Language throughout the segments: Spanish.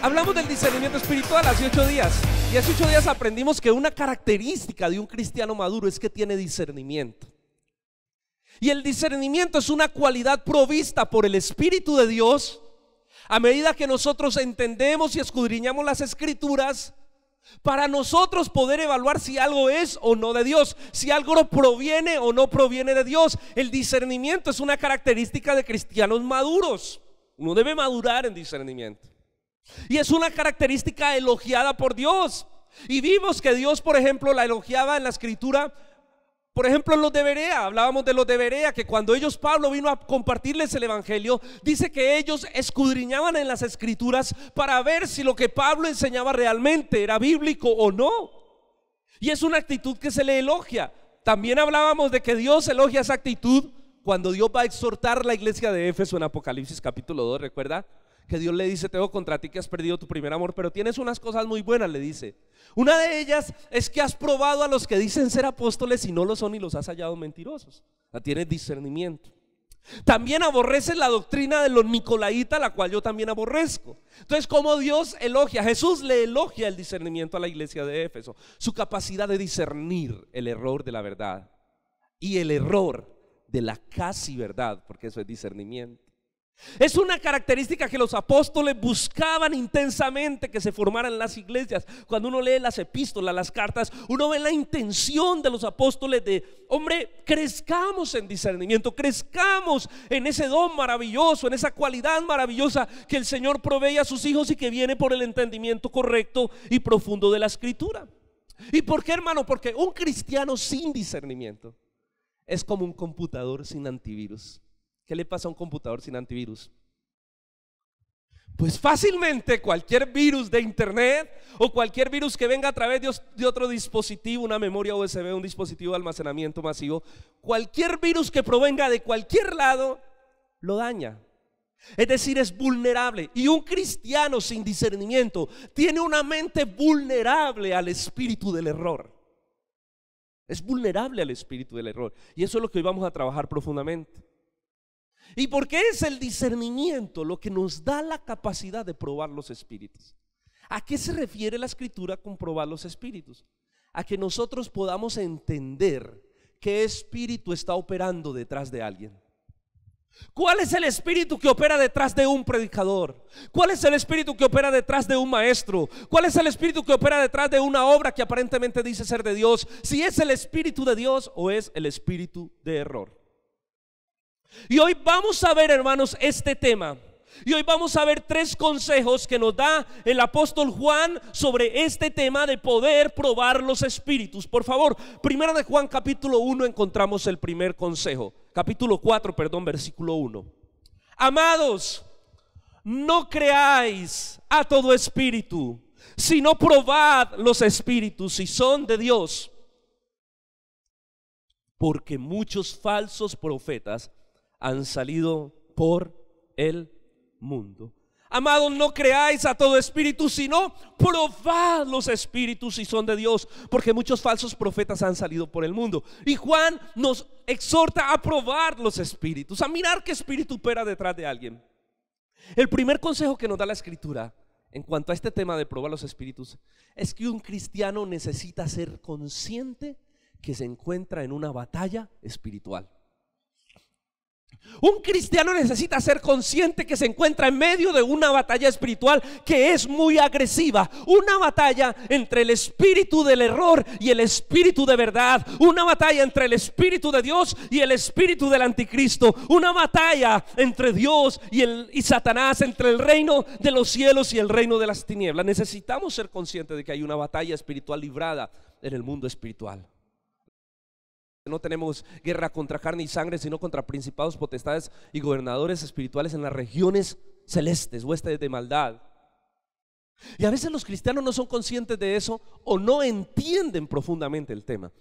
Hablamos del discernimiento espiritual hace ocho días. Y hace ocho días aprendimos que una característica de un cristiano maduro es que tiene discernimiento. Y el discernimiento es una cualidad provista por el Espíritu de Dios. A medida que nosotros entendemos y escudriñamos las escrituras, para nosotros poder evaluar si algo es o no de Dios, si algo proviene o no proviene de Dios. El discernimiento es una característica de cristianos maduros. Uno debe madurar en discernimiento. Y es una característica elogiada por Dios. Y vimos que Dios, por ejemplo, la elogiaba en la escritura por ejemplo, los de Berea, hablábamos de los de Berea, que cuando ellos, Pablo vino a compartirles el Evangelio, dice que ellos escudriñaban en las escrituras para ver si lo que Pablo enseñaba realmente era bíblico o no. Y es una actitud que se le elogia. También hablábamos de que Dios elogia esa actitud cuando Dios va a exhortar la iglesia de Éfeso en Apocalipsis capítulo 2, ¿recuerda? que Dios le dice, tengo contra ti que has perdido tu primer amor, pero tienes unas cosas muy buenas, le dice. Una de ellas es que has probado a los que dicen ser apóstoles y no lo son y los has hallado mentirosos. La tienes discernimiento. También aborreces la doctrina de los nicolaitas, la cual yo también aborrezco. Entonces, como Dios elogia, Jesús le elogia el discernimiento a la iglesia de Éfeso, su capacidad de discernir el error de la verdad y el error de la casi verdad, porque eso es discernimiento. Es una característica que los apóstoles buscaban intensamente que se formaran las iglesias. Cuando uno lee las epístolas, las cartas, uno ve la intención de los apóstoles de, hombre, crezcamos en discernimiento, crezcamos en ese don maravilloso, en esa cualidad maravillosa que el Señor provee a sus hijos y que viene por el entendimiento correcto y profundo de la escritura. ¿Y por qué, hermano? Porque un cristiano sin discernimiento es como un computador sin antivirus. ¿Qué le pasa a un computador sin antivirus? Pues fácilmente cualquier virus de internet o cualquier virus que venga a través de, otro dispositivo, una memoria USB, un dispositivo de almacenamiento masivo, cualquier virus que provenga de cualquier lado, lo daña. Es decir, es vulnerable. Y un cristiano sin discernimiento tiene una mente vulnerable al espíritu del error. Es vulnerable al espíritu del error. Y eso es lo que hoy vamos a trabajar profundamente. Y porque es el discernimiento lo que nos da la capacidad de probar los espíritus. ¿A qué se refiere la escritura con probar los espíritus? A que nosotros podamos entender qué espíritu está operando detrás de alguien. ¿Cuál es el espíritu que opera detrás de un predicador? ¿Cuál es el espíritu que opera detrás de un maestro? ¿Cuál es el espíritu que opera detrás de una obra que aparentemente dice ser de Dios? Si es el espíritu de Dios o es el espíritu de error. Y hoy vamos a ver, hermanos, este tema. Y hoy vamos a ver tres consejos que nos da el apóstol Juan sobre este tema de poder probar los espíritus. Por favor, primera de Juan capítulo 1 encontramos el primer consejo. Capítulo 4, perdón, versículo 1. Amados, no creáis a todo espíritu, sino probad los espíritus si son de Dios. Porque muchos falsos profetas han salido por el mundo. Amados, no creáis a todo espíritu, sino probad los espíritus si son de Dios, porque muchos falsos profetas han salido por el mundo. Y Juan nos exhorta a probar los espíritus, a mirar qué espíritu opera detrás de alguien. El primer consejo que nos da la escritura en cuanto a este tema de probar los espíritus es que un cristiano necesita ser consciente que se encuentra en una batalla espiritual. Un cristiano necesita ser consciente que se encuentra en medio de una batalla espiritual que es muy agresiva. Una batalla entre el espíritu del error y el espíritu de verdad. Una batalla entre el espíritu de Dios y el espíritu del anticristo. Una batalla entre Dios y, el, y Satanás, entre el reino de los cielos y el reino de las tinieblas. Necesitamos ser conscientes de que hay una batalla espiritual librada en el mundo espiritual. No tenemos guerra contra carne y sangre, sino contra principados, potestades y gobernadores espirituales en las regiones celestes, huestes de maldad. Y a veces los cristianos no son conscientes de eso o no entienden profundamente el tema.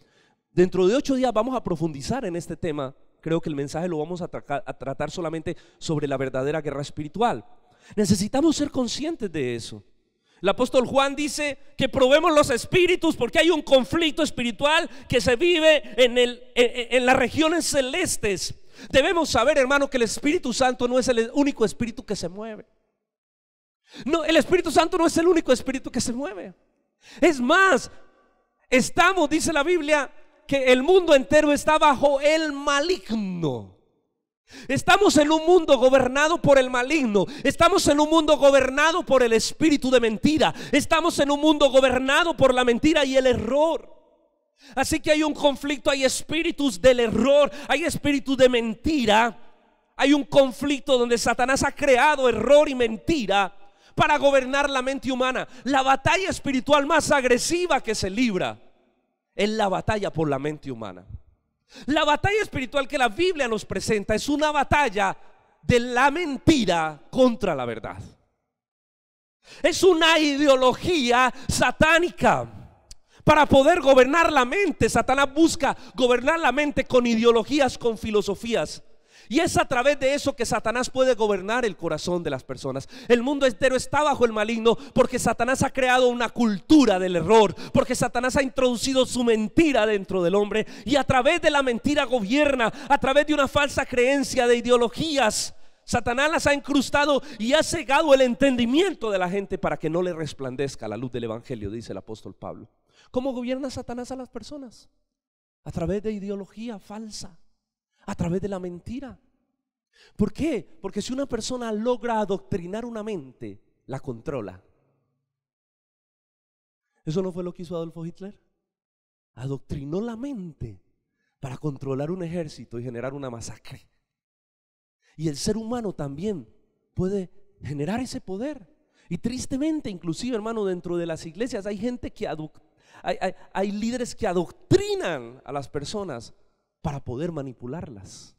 Dentro de ocho días vamos a profundizar en este tema. Creo que el mensaje lo vamos a, a tratar solamente sobre la verdadera guerra espiritual. Necesitamos ser conscientes de eso. El apóstol Juan dice que probemos los espíritus porque hay un conflicto espiritual que se vive en, las regiones celestes. Debemos saber, hermano, que el Espíritu Santo no es el único espíritu que se mueve. No, el Espíritu Santo no es el único espíritu que se mueve. Es más, estamos, dice la Biblia, que el mundo entero está bajo el maligno. Estamos en un mundo gobernado por el maligno. Estamos en un mundo gobernado por el espíritu de mentira. Estamos en un mundo gobernado por la mentira y el error. Así que hay un conflicto, hay espíritus del error, hay espíritu de mentira. Hay un conflicto donde Satanás ha creado error y mentira para gobernar la mente humana. La batalla espiritual más agresiva que se libra es la batalla por la mente humana. La batalla espiritual que la Biblia nos presenta es una batalla de la mentira contra la verdad. Es una ideología satánica. Para poder gobernar la mente, Satanás busca gobernar la mente con ideologías, con filosofías. Y es a través de eso que Satanás puede gobernar el corazón de las personas. El mundo entero está bajo el maligno porque Satanás ha creado una cultura del error, porque Satanás ha introducido su mentira dentro del hombre y a través de la mentira gobierna, a través de una falsa creencia de ideologías. Satanás las ha incrustado y ha cegado el entendimiento de la gente para que no le resplandezca la luz del Evangelio, dice el apóstol Pablo. ¿Cómo gobierna Satanás a las personas? A través de ideología falsa a través de la mentira. ¿Por qué? Porque si una persona logra adoctrinar una mente, la controla. ¿Eso no fue lo que hizo Adolfo Hitler? Adoctrinó la mente para controlar un ejército y generar una masacre. Y el ser humano también puede generar ese poder. Y tristemente, inclusive, hermano, dentro de las iglesias hay gente que hay líderes que adoctrinan a las personas para poder manipularlas.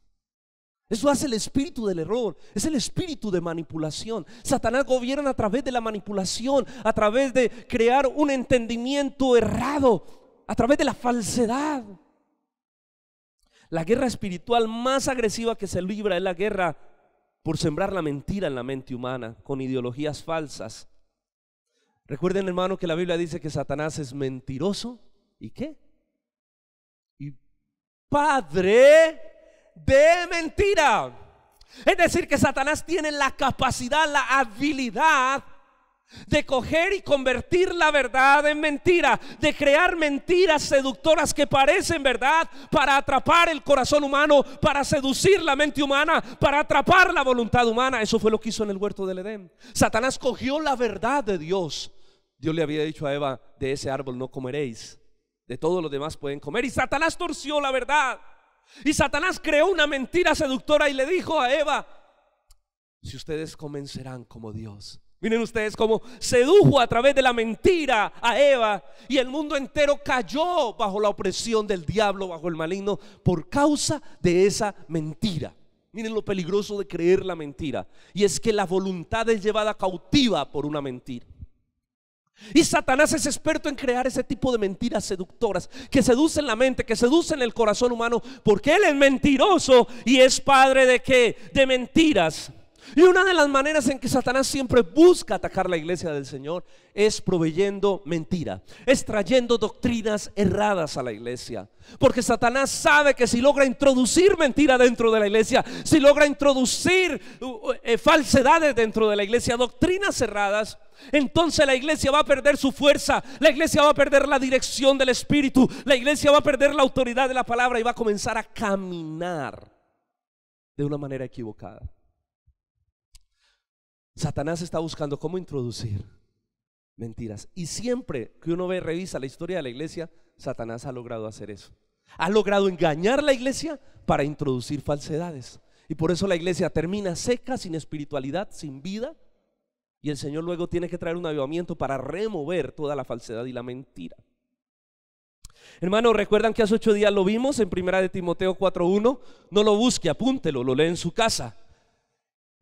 Eso hace el espíritu del error, es el espíritu de manipulación. Satanás gobierna a través de la manipulación, a través de crear un entendimiento errado, a través de la falsedad. La guerra espiritual más agresiva que se libra es la guerra por sembrar la mentira en la mente humana con ideologías falsas. Recuerden hermano que la Biblia dice que Satanás es mentiroso y qué? padre de mentira. Es decir, que Satanás tiene la capacidad, la habilidad de coger y convertir la verdad en mentira, de crear mentiras seductoras que parecen verdad para atrapar el corazón humano, para seducir la mente humana, para atrapar la voluntad humana. Eso fue lo que hizo en el huerto del Edén. Satanás cogió la verdad de Dios. Dios le había dicho a Eva, de ese árbol no comeréis de todos los demás pueden comer. Y Satanás torció la verdad. Y Satanás creó una mentira seductora y le dijo a Eva, si ustedes comen como Dios. Miren ustedes cómo sedujo a través de la mentira a Eva y el mundo entero cayó bajo la opresión del diablo, bajo el maligno, por causa de esa mentira. Miren lo peligroso de creer la mentira. Y es que la voluntad es llevada cautiva por una mentira. Y Satanás es experto en crear ese tipo de mentiras seductoras que seducen la mente, que seducen el corazón humano, porque él es mentiroso y es padre de qué? De mentiras. Y una de las maneras en que Satanás siempre busca atacar la iglesia del Señor es proveyendo mentira, es trayendo doctrinas erradas a la iglesia. Porque Satanás sabe que si logra introducir mentira dentro de la iglesia, si logra introducir uh, uh, eh, falsedades dentro de la iglesia, doctrinas erradas, entonces la iglesia va a perder su fuerza, la iglesia va a perder la dirección del Espíritu, la iglesia va a perder la autoridad de la palabra y va a comenzar a caminar de una manera equivocada. Satanás está buscando cómo introducir mentiras. Y siempre que uno ve, revisa la historia de la iglesia, Satanás ha logrado hacer eso. Ha logrado engañar la iglesia para introducir falsedades. Y por eso la iglesia termina seca, sin espiritualidad, sin vida. Y el Señor luego tiene que traer un avivamiento para remover toda la falsedad y la mentira. Hermano, recuerdan que hace ocho días lo vimos en primera de Timoteo 4.1. No lo busque, apúntelo, lo lee en su casa.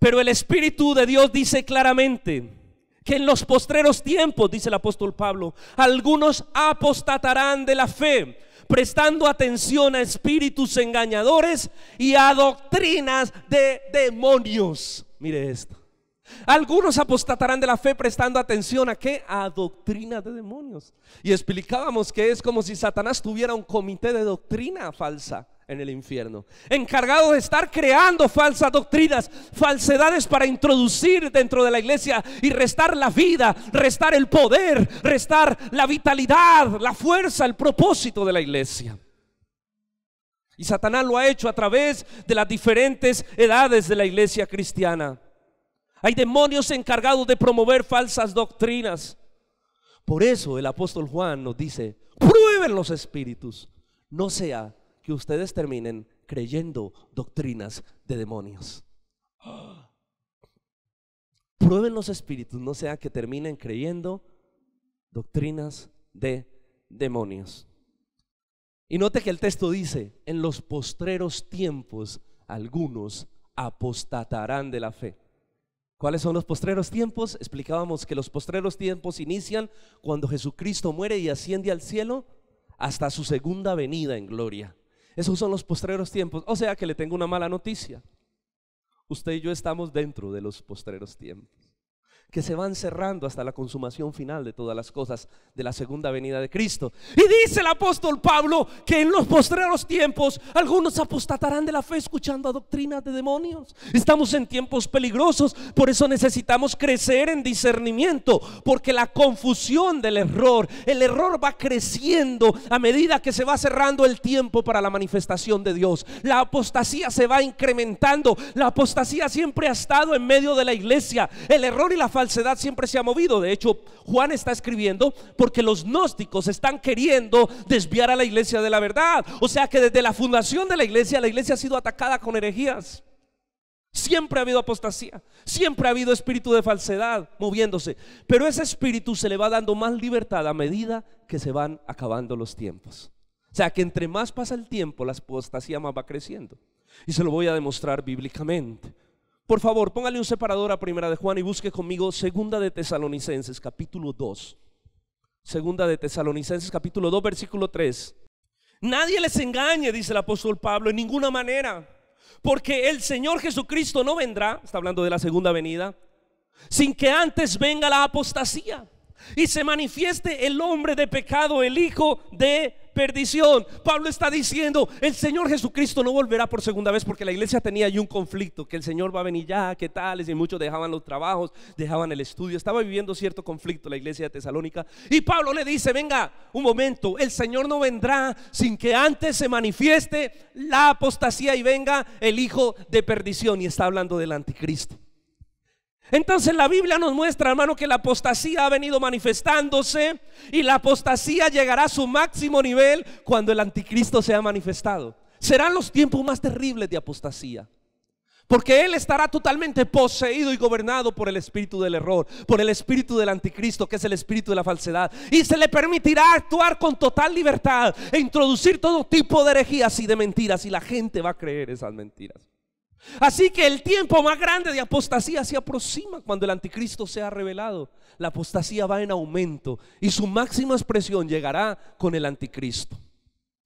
Pero el Espíritu de Dios dice claramente que en los postreros tiempos, dice el apóstol Pablo, algunos apostatarán de la fe, prestando atención a espíritus engañadores y a doctrinas de demonios. Mire esto. Algunos apostatarán de la fe prestando atención a qué? A doctrina de demonios. Y explicábamos que es como si Satanás tuviera un comité de doctrina falsa en el infierno, encargado de estar creando falsas doctrinas, falsedades para introducir dentro de la iglesia y restar la vida, restar el poder, restar la vitalidad, la fuerza, el propósito de la iglesia. Y Satanás lo ha hecho a través de las diferentes edades de la iglesia cristiana. Hay demonios encargados de promover falsas doctrinas. Por eso el apóstol Juan nos dice, prueben los espíritus, no sea que ustedes terminen creyendo doctrinas de demonios. Prueben los espíritus, no sea que terminen creyendo doctrinas de demonios. Y note que el texto dice, en los postreros tiempos algunos apostatarán de la fe. ¿Cuáles son los postreros tiempos? Explicábamos que los postreros tiempos inician cuando Jesucristo muere y asciende al cielo hasta su segunda venida en gloria. Esos son los postreros tiempos. O sea que le tengo una mala noticia. Usted y yo estamos dentro de los postreros tiempos que se van cerrando hasta la consumación final de todas las cosas de la segunda venida de Cristo. Y dice el apóstol Pablo que en los postreros tiempos algunos apostatarán de la fe escuchando a doctrinas de demonios. Estamos en tiempos peligrosos, por eso necesitamos crecer en discernimiento, porque la confusión del error, el error va creciendo a medida que se va cerrando el tiempo para la manifestación de Dios. La apostasía se va incrementando, la apostasía siempre ha estado en medio de la iglesia, el error y la falsedad siempre se ha movido. De hecho, Juan está escribiendo porque los gnósticos están queriendo desviar a la iglesia de la verdad. O sea que desde la fundación de la iglesia, la iglesia ha sido atacada con herejías. Siempre ha habido apostasía, siempre ha habido espíritu de falsedad moviéndose. Pero ese espíritu se le va dando más libertad a medida que se van acabando los tiempos. O sea que entre más pasa el tiempo, la apostasía más va creciendo. Y se lo voy a demostrar bíblicamente. Por favor, póngale un separador a Primera de Juan y busque conmigo Segunda de Tesalonicenses, capítulo 2. Segunda de Tesalonicenses, capítulo 2, versículo 3. Nadie les engañe, dice el apóstol Pablo, en ninguna manera, porque el Señor Jesucristo no vendrá, está hablando de la segunda venida, sin que antes venga la apostasía y se manifieste el hombre de pecado, el hijo de perdición. Pablo está diciendo, el Señor Jesucristo no volverá por segunda vez porque la iglesia tenía ahí un conflicto, que el Señor va a venir ya, que tales, y muchos dejaban los trabajos, dejaban el estudio, estaba viviendo cierto conflicto la iglesia de Tesalónica. Y Pablo le dice, venga, un momento, el Señor no vendrá sin que antes se manifieste la apostasía y venga el hijo de perdición. Y está hablando del anticristo. Entonces la Biblia nos muestra, hermano, que la apostasía ha venido manifestándose y la apostasía llegará a su máximo nivel cuando el anticristo sea manifestado. Serán los tiempos más terribles de apostasía. Porque él estará totalmente poseído y gobernado por el espíritu del error, por el espíritu del anticristo, que es el espíritu de la falsedad. Y se le permitirá actuar con total libertad e introducir todo tipo de herejías y de mentiras. Y la gente va a creer esas mentiras. Así que el tiempo más grande de apostasía se aproxima cuando el anticristo sea revelado. La apostasía va en aumento y su máxima expresión llegará con el anticristo.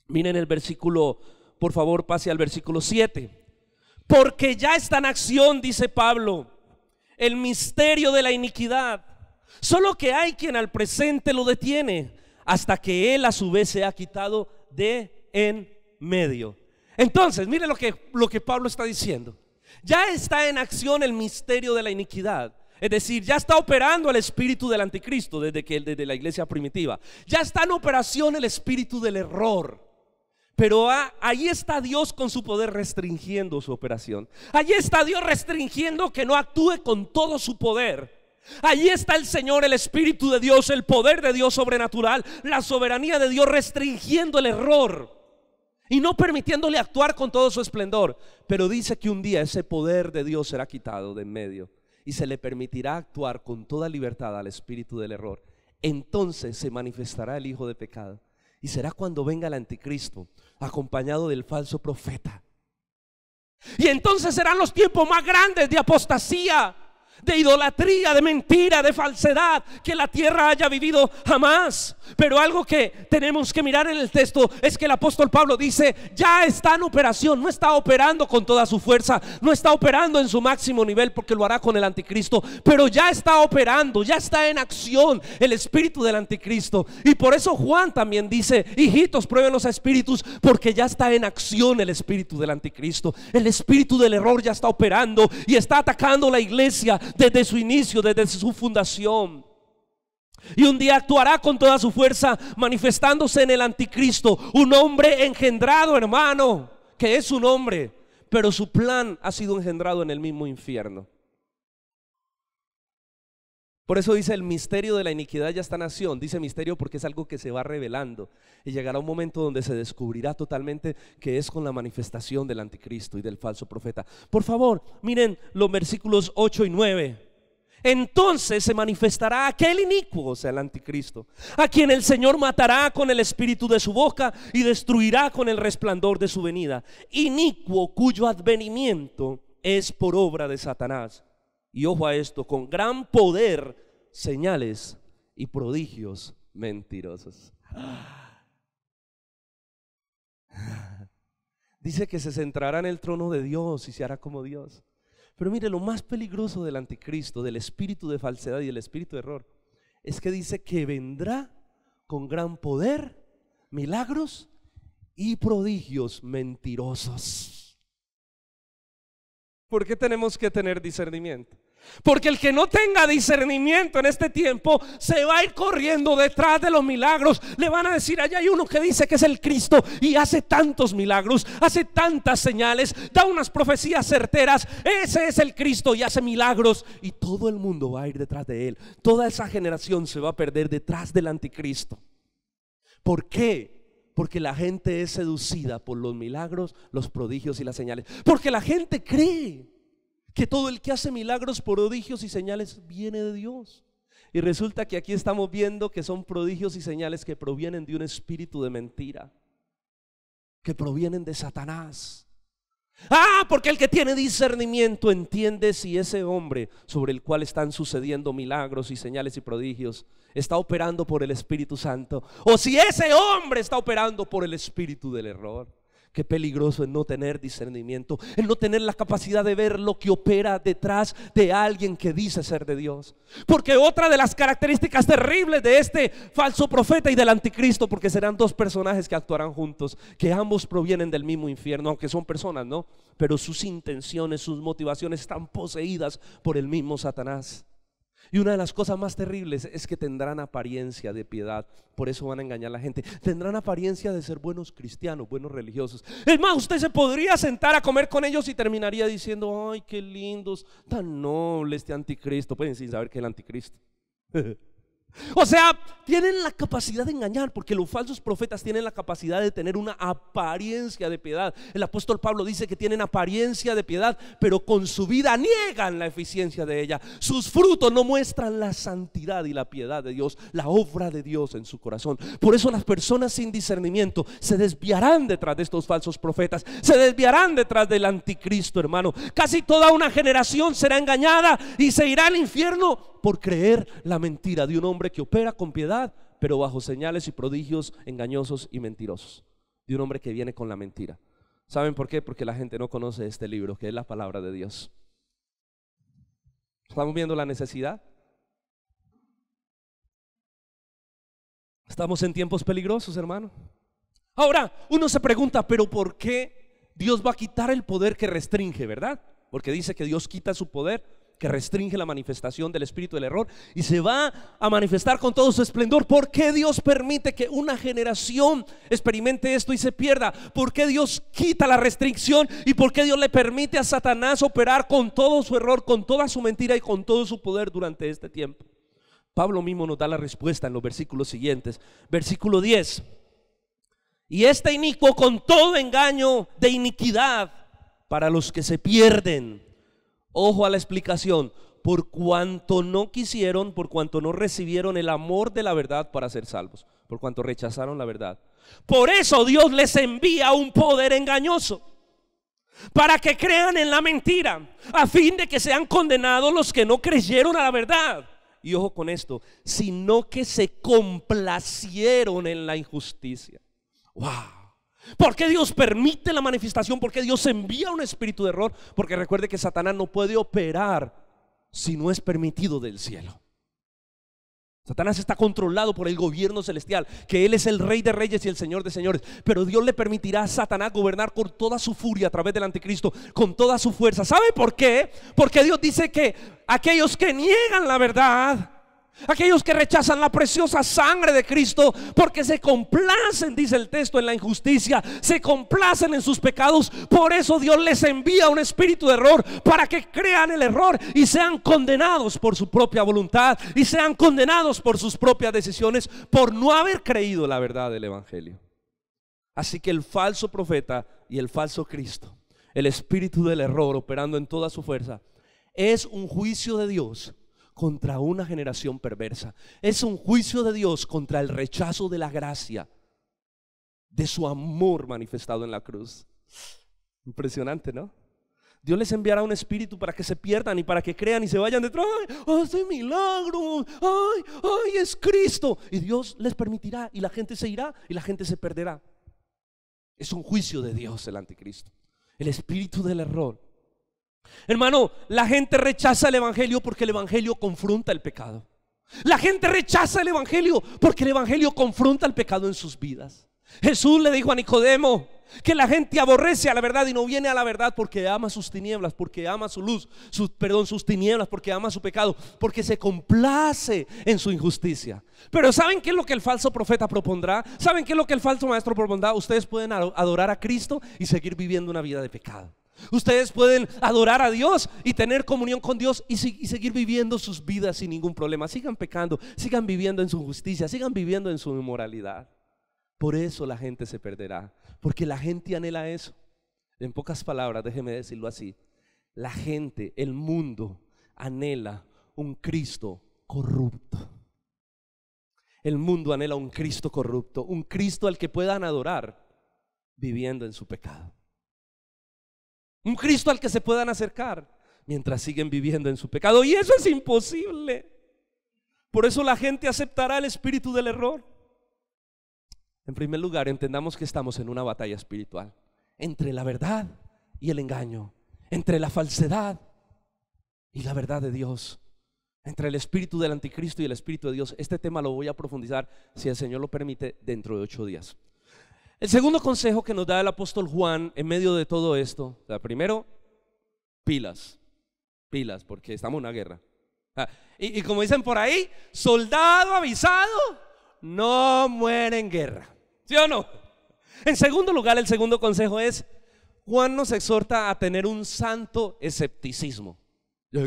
Miren el versículo, por favor, pase al versículo 7. Porque ya está en acción, dice Pablo, el misterio de la iniquidad. Solo que hay quien al presente lo detiene hasta que él a su vez se ha quitado de en medio. Entonces, mire lo que, lo que Pablo está diciendo. Ya está en acción el misterio de la iniquidad. Es decir, ya está operando el espíritu del anticristo desde, que, desde la iglesia primitiva. Ya está en operación el espíritu del error. Pero ahí está Dios con su poder restringiendo su operación. Allí está Dios restringiendo que no actúe con todo su poder. Allí está el Señor, el Espíritu de Dios, el poder de Dios sobrenatural, la soberanía de Dios restringiendo el error y no permitiéndole actuar con todo su esplendor. Pero dice que un día ese poder de Dios será quitado de en medio y se le permitirá actuar con toda libertad al espíritu del error. Entonces se manifestará el hijo de pecado y será cuando venga el anticristo acompañado del falso profeta. Y entonces serán los tiempos más grandes de apostasía, de idolatría, de mentira, de falsedad que la tierra haya vivido jamás. Pero algo que tenemos que mirar en el texto es que el apóstol Pablo dice, ya está en operación, no está operando con toda su fuerza, no está operando en su máximo nivel porque lo hará con el anticristo, pero ya está operando, ya está en acción el espíritu del anticristo. Y por eso Juan también dice, hijitos, prueben los espíritus porque ya está en acción el espíritu del anticristo. El espíritu del error ya está operando y está atacando la iglesia desde su inicio, desde su fundación. Y un día actuará con toda su fuerza manifestándose en el anticristo, un hombre engendrado, hermano, que es un hombre, pero su plan ha sido engendrado en el mismo infierno. Por eso dice el misterio de la iniquidad ya esta nación. Dice misterio porque es algo que se va revelando y llegará un momento donde se descubrirá totalmente que es con la manifestación del anticristo y del falso profeta. Por favor, miren los versículos 8 y 9. Entonces se manifestará aquel inicuo, o sea, el anticristo, a quien el Señor matará con el espíritu de su boca y destruirá con el resplandor de su venida. Inicuo cuyo advenimiento es por obra de Satanás y ojo a esto, con gran poder, señales y prodigios mentirosos. Dice que se centrará en el trono de Dios y se hará como Dios. Pero mire, lo más peligroso del anticristo, del espíritu de falsedad y del espíritu de error, es que dice que vendrá con gran poder, milagros y prodigios mentirosos. ¿Por qué tenemos que tener discernimiento? Porque el que no tenga discernimiento en este tiempo se va a ir corriendo detrás de los milagros. Le van a decir, allá hay uno que dice que es el Cristo y hace tantos milagros, hace tantas señales, da unas profecías certeras. Ese es el Cristo y hace milagros. Y todo el mundo va a ir detrás de él. Toda esa generación se va a perder detrás del anticristo. ¿Por qué? Porque la gente es seducida por los milagros, los prodigios y las señales. Porque la gente cree que todo el que hace milagros, prodigios y señales viene de Dios. Y resulta que aquí estamos viendo que son prodigios y señales que provienen de un espíritu de mentira, que provienen de Satanás. Ah, porque el que tiene discernimiento entiende si ese hombre sobre el cual están sucediendo milagros y señales y prodigios está operando por el Espíritu Santo o si ese hombre está operando por el espíritu del error. Qué peligroso es no tener discernimiento, el no tener la capacidad de ver lo que opera detrás de alguien que dice ser de Dios. Porque otra de las características terribles de este falso profeta y del anticristo, porque serán dos personajes que actuarán juntos, que ambos provienen del mismo infierno, aunque son personas, ¿no? Pero sus intenciones, sus motivaciones están poseídas por el mismo Satanás. Y una de las cosas más terribles es que tendrán apariencia de piedad, por eso van a engañar a la gente. Tendrán apariencia de ser buenos cristianos, buenos religiosos. Es más, usted se podría sentar a comer con ellos y terminaría diciendo, ay, qué lindos, tan nobles este anticristo. Pueden sin saber que el anticristo. O sea, tienen la capacidad de engañar, porque los falsos profetas tienen la capacidad de tener una apariencia de piedad. El apóstol Pablo dice que tienen apariencia de piedad, pero con su vida niegan la eficiencia de ella. Sus frutos no muestran la santidad y la piedad de Dios, la obra de Dios en su corazón. Por eso las personas sin discernimiento se desviarán detrás de estos falsos profetas, se desviarán detrás del anticristo, hermano. Casi toda una generación será engañada y se irá al infierno por creer la mentira de un hombre que opera con piedad, pero bajo señales y prodigios engañosos y mentirosos. De un hombre que viene con la mentira. ¿Saben por qué? Porque la gente no conoce este libro, que es la palabra de Dios. ¿Estamos viendo la necesidad? Estamos en tiempos peligrosos, hermano. Ahora, uno se pregunta, pero ¿por qué Dios va a quitar el poder que restringe, verdad? Porque dice que Dios quita su poder que restringe la manifestación del espíritu del error y se va a manifestar con todo su esplendor. ¿Por qué Dios permite que una generación experimente esto y se pierda? ¿Por qué Dios quita la restricción? ¿Y por qué Dios le permite a Satanás operar con todo su error, con toda su mentira y con todo su poder durante este tiempo? Pablo mismo nos da la respuesta en los versículos siguientes. Versículo 10. Y este inicuo con todo engaño de iniquidad para los que se pierden Ojo a la explicación. Por cuanto no quisieron, por cuanto no recibieron el amor de la verdad para ser salvos, por cuanto rechazaron la verdad. Por eso Dios les envía un poder engañoso para que crean en la mentira, a fin de que sean condenados los que no creyeron a la verdad. Y ojo con esto, sino que se complacieron en la injusticia. ¡Wow! ¿Por qué Dios permite la manifestación? ¿Por qué Dios envía un espíritu de error? Porque recuerde que Satanás no puede operar si no es permitido del cielo. Satanás está controlado por el gobierno celestial, que él es el rey de reyes y el señor de señores. Pero Dios le permitirá a Satanás gobernar con toda su furia a través del anticristo, con toda su fuerza. ¿Sabe por qué? Porque Dios dice que aquellos que niegan la verdad Aquellos que rechazan la preciosa sangre de Cristo porque se complacen, dice el texto, en la injusticia, se complacen en sus pecados. Por eso Dios les envía un espíritu de error para que crean el error y sean condenados por su propia voluntad y sean condenados por sus propias decisiones por no haber creído la verdad del Evangelio. Así que el falso profeta y el falso Cristo, el espíritu del error operando en toda su fuerza, es un juicio de Dios contra una generación perversa. Es un juicio de Dios contra el rechazo de la gracia, de su amor manifestado en la cruz. Impresionante, ¿no? Dios les enviará un espíritu para que se pierdan y para que crean y se vayan detrás. ¡Ay, oh, este milagro! ¡Ay, ay, es Cristo! Y Dios les permitirá y la gente se irá y la gente se perderá. Es un juicio de Dios el anticristo. El espíritu del error Hermano, la gente rechaza el Evangelio porque el Evangelio confronta el pecado. La gente rechaza el Evangelio porque el Evangelio confronta el pecado en sus vidas. Jesús le dijo a Nicodemo que la gente aborrece a la verdad y no viene a la verdad porque ama sus tinieblas, porque ama su luz, perdón, sus tinieblas, porque ama su pecado, porque se complace en su injusticia. Pero ¿saben qué es lo que el falso profeta propondrá? ¿Saben qué es lo que el falso maestro propondrá? Ustedes pueden adorar a Cristo y seguir viviendo una vida de pecado. Ustedes pueden adorar a Dios y tener comunión con Dios y, seguir viviendo sus vidas sin ningún problema. Sigan pecando, sigan viviendo en su justicia, sigan viviendo en su inmoralidad. Por eso la gente se perderá, porque la gente anhela eso. En pocas palabras, déjeme decirlo así. La gente, el mundo, anhela un Cristo corrupto. El mundo anhela un Cristo corrupto, un Cristo al que puedan adorar viviendo en su pecado. Un Cristo al que se puedan acercar mientras siguen viviendo en su pecado. Y eso es imposible. Por eso la gente aceptará el espíritu del error. En primer lugar, entendamos que estamos en una batalla espiritual entre la verdad y el engaño, entre la falsedad y la verdad de Dios, entre el espíritu del anticristo y el espíritu de Dios. Este tema lo voy a profundizar, si el Señor lo permite, dentro de ocho días. El segundo consejo que nos da el apóstol Juan en medio de todo esto, primero, pilas, pilas, porque estamos en una guerra. y, como dicen por ahí, soldado avisado no muere en guerra. ¿Sí o no? En segundo lugar, el segundo consejo es, Juan nos exhorta a tener un santo escepticismo. Yo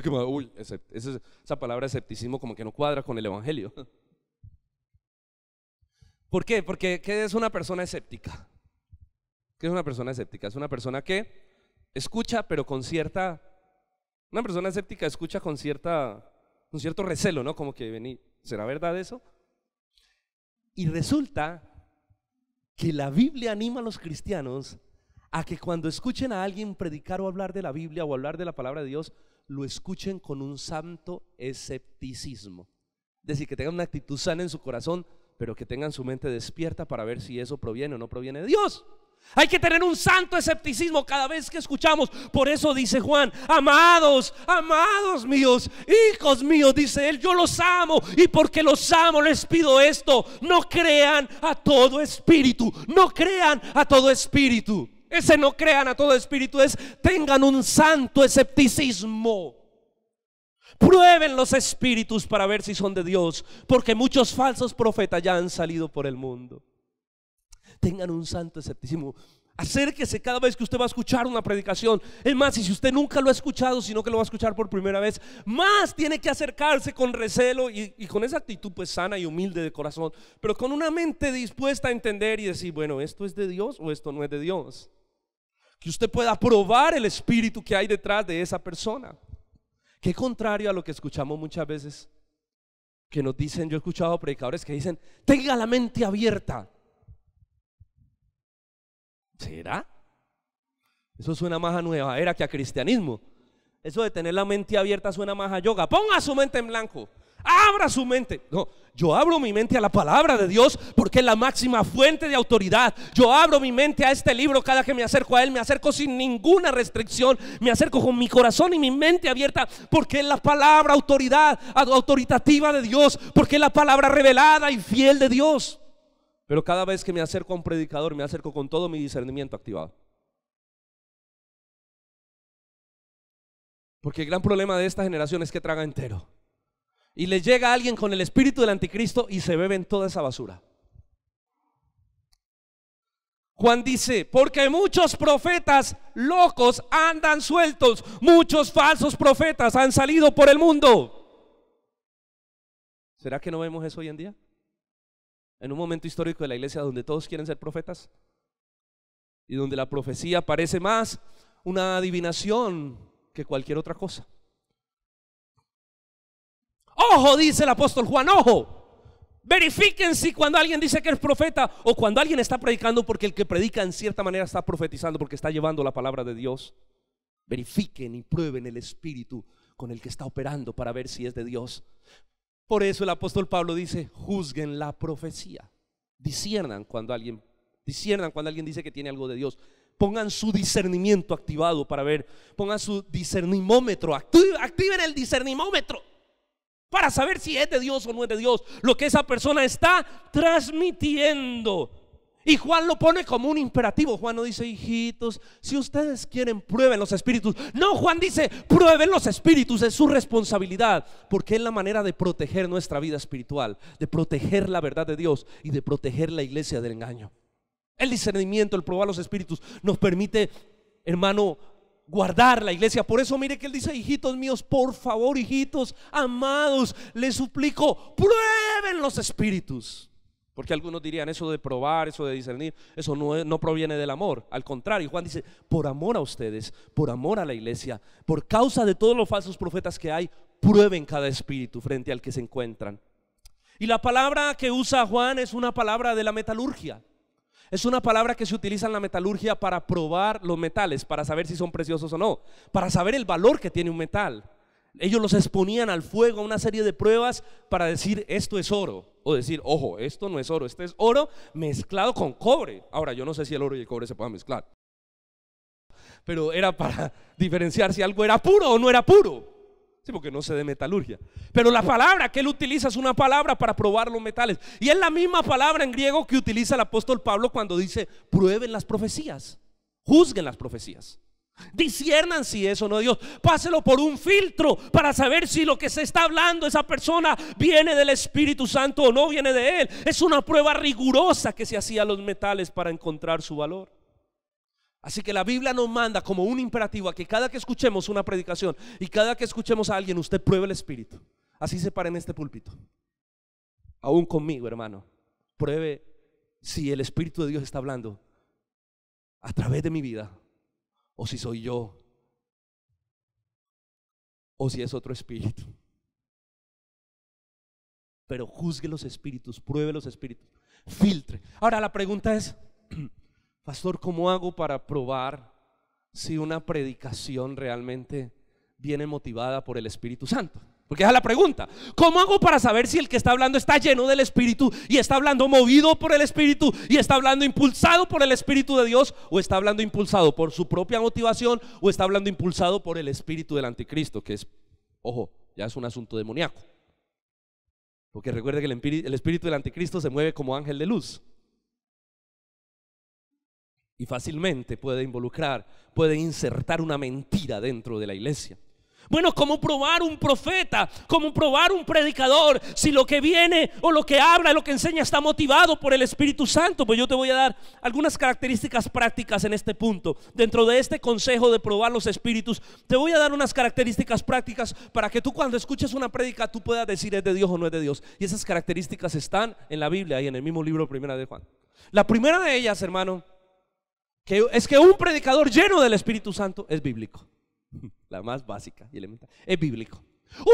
esa palabra escepticismo como que no cuadra con el Evangelio. ¿Por qué? Porque ¿qué es una persona escéptica? ¿Qué es una persona escéptica? Es una persona que escucha, pero con cierta. Una persona escéptica escucha con cierta. un cierto recelo, ¿no? Como que ¿será verdad eso? Y resulta que la Biblia anima a los cristianos a que cuando escuchen a alguien predicar o hablar de la Biblia o hablar de la palabra de Dios, lo escuchen con un santo escepticismo. Es decir, que tengan una actitud sana en su corazón pero que tengan su mente despierta para ver si eso proviene o no proviene de Dios. Hay que tener un santo escepticismo cada vez que escuchamos. Por eso dice Juan, amados, amados míos, hijos míos, dice él, yo los amo y porque los amo les pido esto, no crean a todo espíritu, no crean a todo espíritu. Ese no crean a todo espíritu es tengan un santo escepticismo. Prueben los espíritus para ver si son de Dios, porque muchos falsos profetas ya han salido por el mundo. Tengan un santo escepticismo. Acérquese cada vez que usted va a escuchar una predicación. Es más, y si usted nunca lo ha escuchado, sino que lo va a escuchar por primera vez, más tiene que acercarse con recelo y, y, con esa actitud pues sana y humilde de corazón, pero con una mente dispuesta a entender y decir, bueno, esto es de Dios o esto no es de Dios. Que usted pueda probar el espíritu que hay detrás de esa persona. Qué contrario a lo que escuchamos muchas veces, que nos dicen, yo he escuchado predicadores que dicen, tenga la mente abierta. ¿Será? Eso suena más a nueva era que a cristianismo. Eso de tener la mente abierta suena más a yoga. Ponga su mente en blanco. Abra su mente. No, yo abro mi mente a la palabra de Dios porque es la máxima fuente de autoridad. Yo abro mi mente a este libro cada que me acerco a él. Me acerco sin ninguna restricción. Me acerco con mi corazón y mi mente abierta porque es la palabra autoridad, autoritativa de Dios. Porque es la palabra revelada y fiel de Dios. Pero cada vez que me acerco a un predicador, me acerco con todo mi discernimiento activado. Porque el gran problema de esta generación es que traga entero y le llega alguien con el espíritu del anticristo y se beben toda esa basura. Juan dice, porque muchos profetas locos andan sueltos, muchos falsos profetas han salido por el mundo. ¿Será que no vemos eso hoy en día? En un momento histórico de la iglesia donde todos quieren ser profetas y donde la profecía parece más una adivinación que cualquier otra cosa. Ojo, dice el apóstol Juan, ojo. Verifiquen si cuando alguien dice que es profeta o cuando alguien está predicando, porque el que predica en cierta manera está profetizando porque está llevando la palabra de Dios. Verifiquen y prueben el espíritu con el que está operando para ver si es de Dios. Por eso el apóstol Pablo dice, juzguen la profecía. disciernan cuando alguien, disciernan cuando alguien dice que tiene algo de Dios. Pongan su discernimiento activado para ver. Pongan su discernimómetro. Activen el discernimómetro para saber si es de Dios o no es de Dios, lo que esa persona está transmitiendo. Y Juan lo pone como un imperativo. Juan no dice, hijitos, si ustedes quieren, prueben los espíritus. No, Juan dice, prueben los espíritus, es su responsabilidad, porque es la manera de proteger nuestra vida espiritual, de proteger la verdad de Dios y de proteger la iglesia del engaño. El discernimiento, el probar los espíritus, nos permite, hermano, guardar la iglesia. Por eso mire que él dice, hijitos míos, por favor, hijitos, amados, les suplico, prueben los espíritus. Porque algunos dirían eso de probar, eso de discernir, eso no, no proviene del amor. Al contrario, Juan dice, por amor a ustedes, por amor a la iglesia, por causa de todos los falsos profetas que hay, prueben cada espíritu frente al que se encuentran. Y la palabra que usa Juan es una palabra de la metalurgia. Es una palabra que se utiliza en la metalurgia para probar los metales, para saber si son preciosos o no, para saber el valor que tiene un metal. Ellos los exponían al fuego a una serie de pruebas para decir esto es oro o decir, ojo, esto no es oro, este es oro mezclado con cobre. Ahora, yo no sé si el oro y el cobre se pueden mezclar, pero era para diferenciar si algo era puro o no era puro porque no sé de metalurgia. Pero la palabra que él utiliza es una palabra para probar los metales. Y es la misma palabra en griego que utiliza el apóstol Pablo cuando dice, prueben las profecías, juzguen las profecías. Disiernan si es o no Dios. Páselo por un filtro para saber si lo que se está hablando esa persona viene del Espíritu Santo o no viene de Él. Es una prueba rigurosa que se hacía los metales para encontrar su valor. Así que la Biblia nos manda como un imperativo a que cada que escuchemos una predicación y cada que escuchemos a alguien, usted pruebe el Espíritu. Así se para en este púlpito. Aún conmigo, hermano. Pruebe si el Espíritu de Dios está hablando a través de mi vida o si soy yo o si es otro espíritu. Pero juzgue los espíritus, pruebe los espíritus, filtre. Ahora la pregunta es... Pastor, ¿cómo hago para probar si una predicación realmente viene motivada por el Espíritu Santo? Porque esa es la pregunta. ¿Cómo hago para saber si el que está hablando está lleno del Espíritu y está hablando movido por el Espíritu y está hablando impulsado por el Espíritu de Dios o está hablando impulsado por su propia motivación o está hablando impulsado por el Espíritu del Anticristo? Que es, ojo, ya es un asunto demoníaco. Porque recuerde que el Espíritu del Anticristo se mueve como ángel de luz y fácilmente puede involucrar, puede insertar una mentira dentro de la iglesia. Bueno, ¿cómo probar un profeta? ¿Cómo probar un predicador? Si lo que viene o lo que habla, lo que enseña está motivado por el Espíritu Santo. Pues yo te voy a dar algunas características prácticas en este punto. Dentro de este consejo de probar los espíritus, te voy a dar unas características prácticas para que tú cuando escuches una prédica tú puedas decir es de Dios o no es de Dios. Y esas características están en la Biblia y en el mismo libro Primera de Juan. La primera de ellas, hermano, es que un predicador lleno del Espíritu Santo es bíblico. La más básica y elemental. Es bíblico.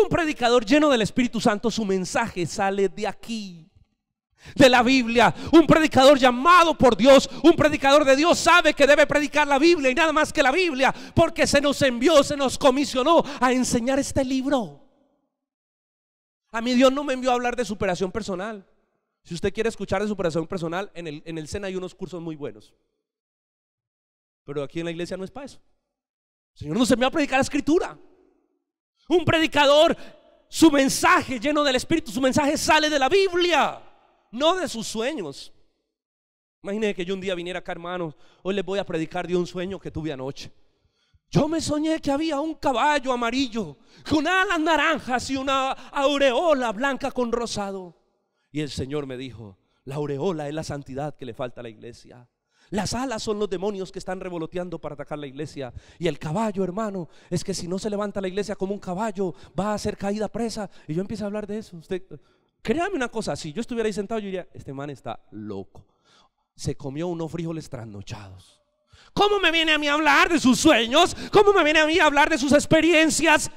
Un predicador lleno del Espíritu Santo, su mensaje sale de aquí, de la Biblia. Un predicador llamado por Dios, un predicador de Dios sabe que debe predicar la Biblia y nada más que la Biblia, porque se nos envió, se nos comisionó a enseñar este libro. A mí Dios no me envió a hablar de superación personal. Si usted quiere escuchar de superación personal, en el, en el SENA hay unos cursos muy buenos. Pero aquí en la iglesia no es para eso. Señor no se me va a predicar la escritura. Un predicador, su mensaje lleno del Espíritu, su mensaje sale de la Biblia, no de sus sueños. Imagínense que yo un día viniera acá, hermanos, hoy les voy a predicar de un sueño que tuve anoche. Yo me soñé que había un caballo amarillo con alas naranjas y una aureola blanca con rosado. Y el Señor me dijo, la aureola es la santidad que le falta a la iglesia. Las alas son los demonios que están revoloteando para atacar la iglesia. Y el caballo, hermano, es que si no se levanta la iglesia como un caballo, va a ser caída presa. Y yo empiezo a hablar de eso. Usted, créame una cosa, si yo estuviera ahí sentado, yo diría, este man está loco. Se comió unos frijoles trasnochados. ¿Cómo me viene a mí hablar de sus sueños? ¿Cómo me viene a mí hablar de sus experiencias?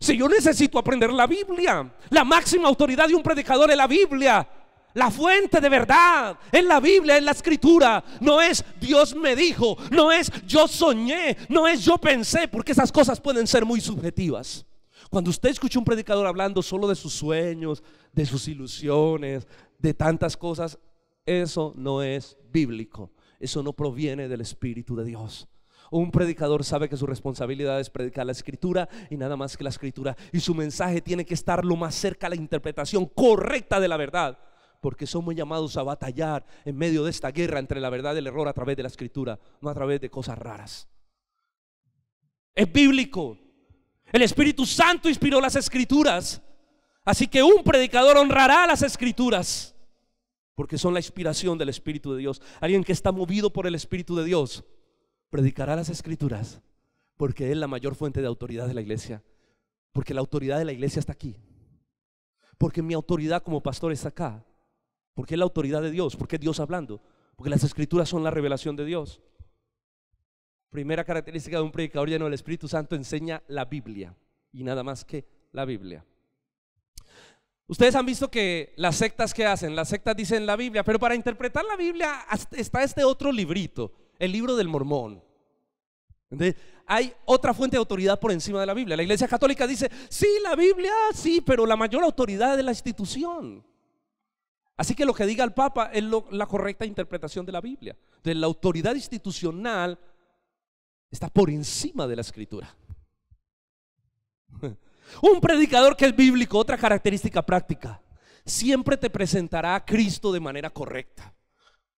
Si yo necesito aprender la Biblia, la máxima autoridad de un predicador es la Biblia. La fuente de verdad es la Biblia, es la escritura. No es Dios me dijo, no es yo soñé, no es yo pensé, porque esas cosas pueden ser muy subjetivas. Cuando usted escucha un predicador hablando solo de sus sueños, de sus ilusiones, de tantas cosas, eso no es bíblico. Eso no proviene del Espíritu de Dios. Un predicador sabe que su responsabilidad es predicar la escritura y nada más que la escritura. Y su mensaje tiene que estar lo más cerca a la interpretación correcta de la verdad porque somos llamados a batallar en medio de esta guerra entre la verdad y el error a través de la escritura, no a través de cosas raras. Es bíblico. El Espíritu Santo inspiró las escrituras. Así que un predicador honrará las escrituras, porque son la inspiración del Espíritu de Dios. Alguien que está movido por el Espíritu de Dios, predicará las escrituras, porque es la mayor fuente de autoridad de la iglesia, porque la autoridad de la iglesia está aquí, porque mi autoridad como pastor está acá, por qué la autoridad de Dios, porque es Dios hablando, porque las escrituras son la revelación de Dios. Primera característica de un predicador lleno del Espíritu Santo enseña la Biblia y nada más que la Biblia. Ustedes han visto que las sectas que hacen, las sectas dicen la Biblia, pero para interpretar la Biblia está este otro librito, el libro del mormón. hay otra fuente de autoridad por encima de la Biblia. La Iglesia Católica dice, sí, la Biblia, sí, pero la mayor autoridad es la institución. Así que lo que diga el Papa es la correcta interpretación de la Biblia. De la autoridad institucional está por encima de la escritura. Un predicador que es bíblico, otra característica práctica, siempre te presentará a Cristo de manera correcta.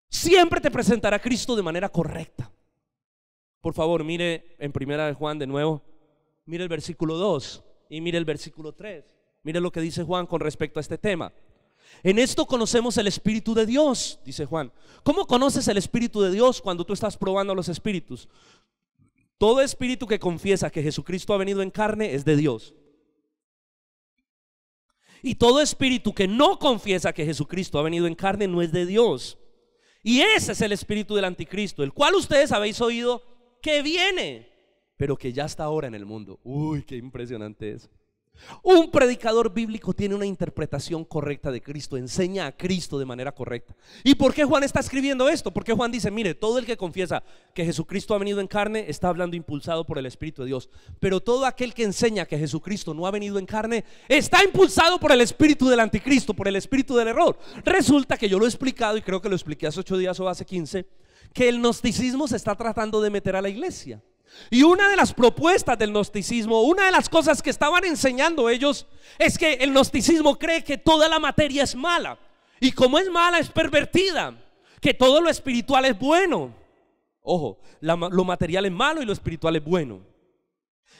Siempre te presentará a Cristo de manera correcta. Por favor, mire en primera de Juan de nuevo, mire el versículo 2 y mire el versículo 3. Mire lo que dice Juan con respecto a este tema. En esto conocemos el Espíritu de Dios, dice Juan. ¿Cómo conoces el Espíritu de Dios cuando tú estás probando los espíritus? Todo espíritu que confiesa que Jesucristo ha venido en carne es de Dios. Y todo espíritu que no confiesa que Jesucristo ha venido en carne no es de Dios. Y ese es el espíritu del anticristo, el cual ustedes habéis oído que viene, pero que ya está ahora en el mundo. Uy, qué impresionante es. Un predicador bíblico tiene una interpretación correcta de Cristo, enseña a Cristo de manera correcta. ¿Y por qué Juan está escribiendo esto? Porque Juan dice, mire, todo el que confiesa que Jesucristo ha venido en carne está hablando impulsado por el Espíritu de Dios. Pero todo aquel que enseña que Jesucristo no ha venido en carne está impulsado por el Espíritu del anticristo, por el Espíritu del error. Resulta que yo lo he explicado y creo que lo expliqué hace ocho días o hace 15, que el gnosticismo se está tratando de meter a la iglesia. Y una de las propuestas del gnosticismo, una de las cosas que estaban enseñando ellos, es que el gnosticismo cree que toda la materia es mala. Y como es mala, es pervertida. Que todo lo espiritual es bueno. Ojo, lo material es malo y lo espiritual es bueno.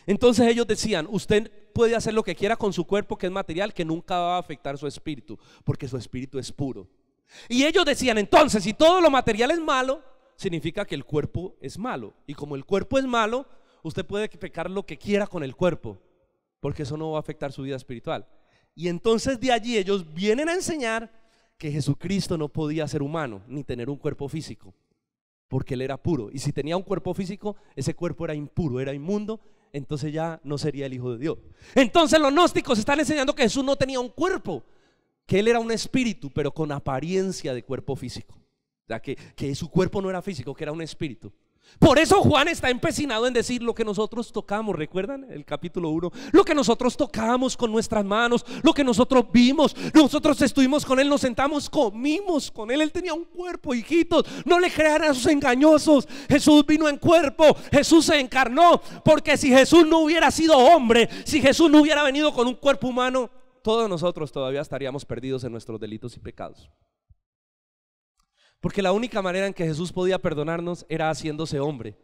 Entonces ellos decían, usted puede hacer lo que quiera con su cuerpo, que es material, que nunca va a afectar su espíritu, porque su espíritu es puro. Y ellos decían, entonces, si todo lo material es malo, significa que el cuerpo es malo. Y como el cuerpo es malo, usted puede pecar lo que quiera con el cuerpo, porque eso no va a afectar su vida espiritual. Y entonces de allí ellos vienen a enseñar que Jesucristo no podía ser humano ni tener un cuerpo físico, porque él era puro. Y si tenía un cuerpo físico, ese cuerpo era impuro, era inmundo, entonces ya no sería el Hijo de Dios. Entonces los gnósticos están enseñando que Jesús no tenía un cuerpo, que él era un espíritu, pero con apariencia de cuerpo físico ya que, su cuerpo no era físico, que era un espíritu. Por eso Juan está empecinado en decir lo que nosotros tocamos, ¿recuerdan? El capítulo 1, lo que nosotros tocamos con nuestras manos, lo que nosotros vimos, nosotros estuvimos con él, nos sentamos, comimos con él, él tenía un cuerpo, hijitos, no le crean a sus engañosos, Jesús vino en cuerpo, Jesús se encarnó, porque si Jesús no hubiera sido hombre, si Jesús no hubiera venido con un cuerpo humano, todos nosotros todavía estaríamos perdidos en nuestros delitos y pecados. Porque la única manera en que Jesús podía perdonarnos era haciéndose hombre.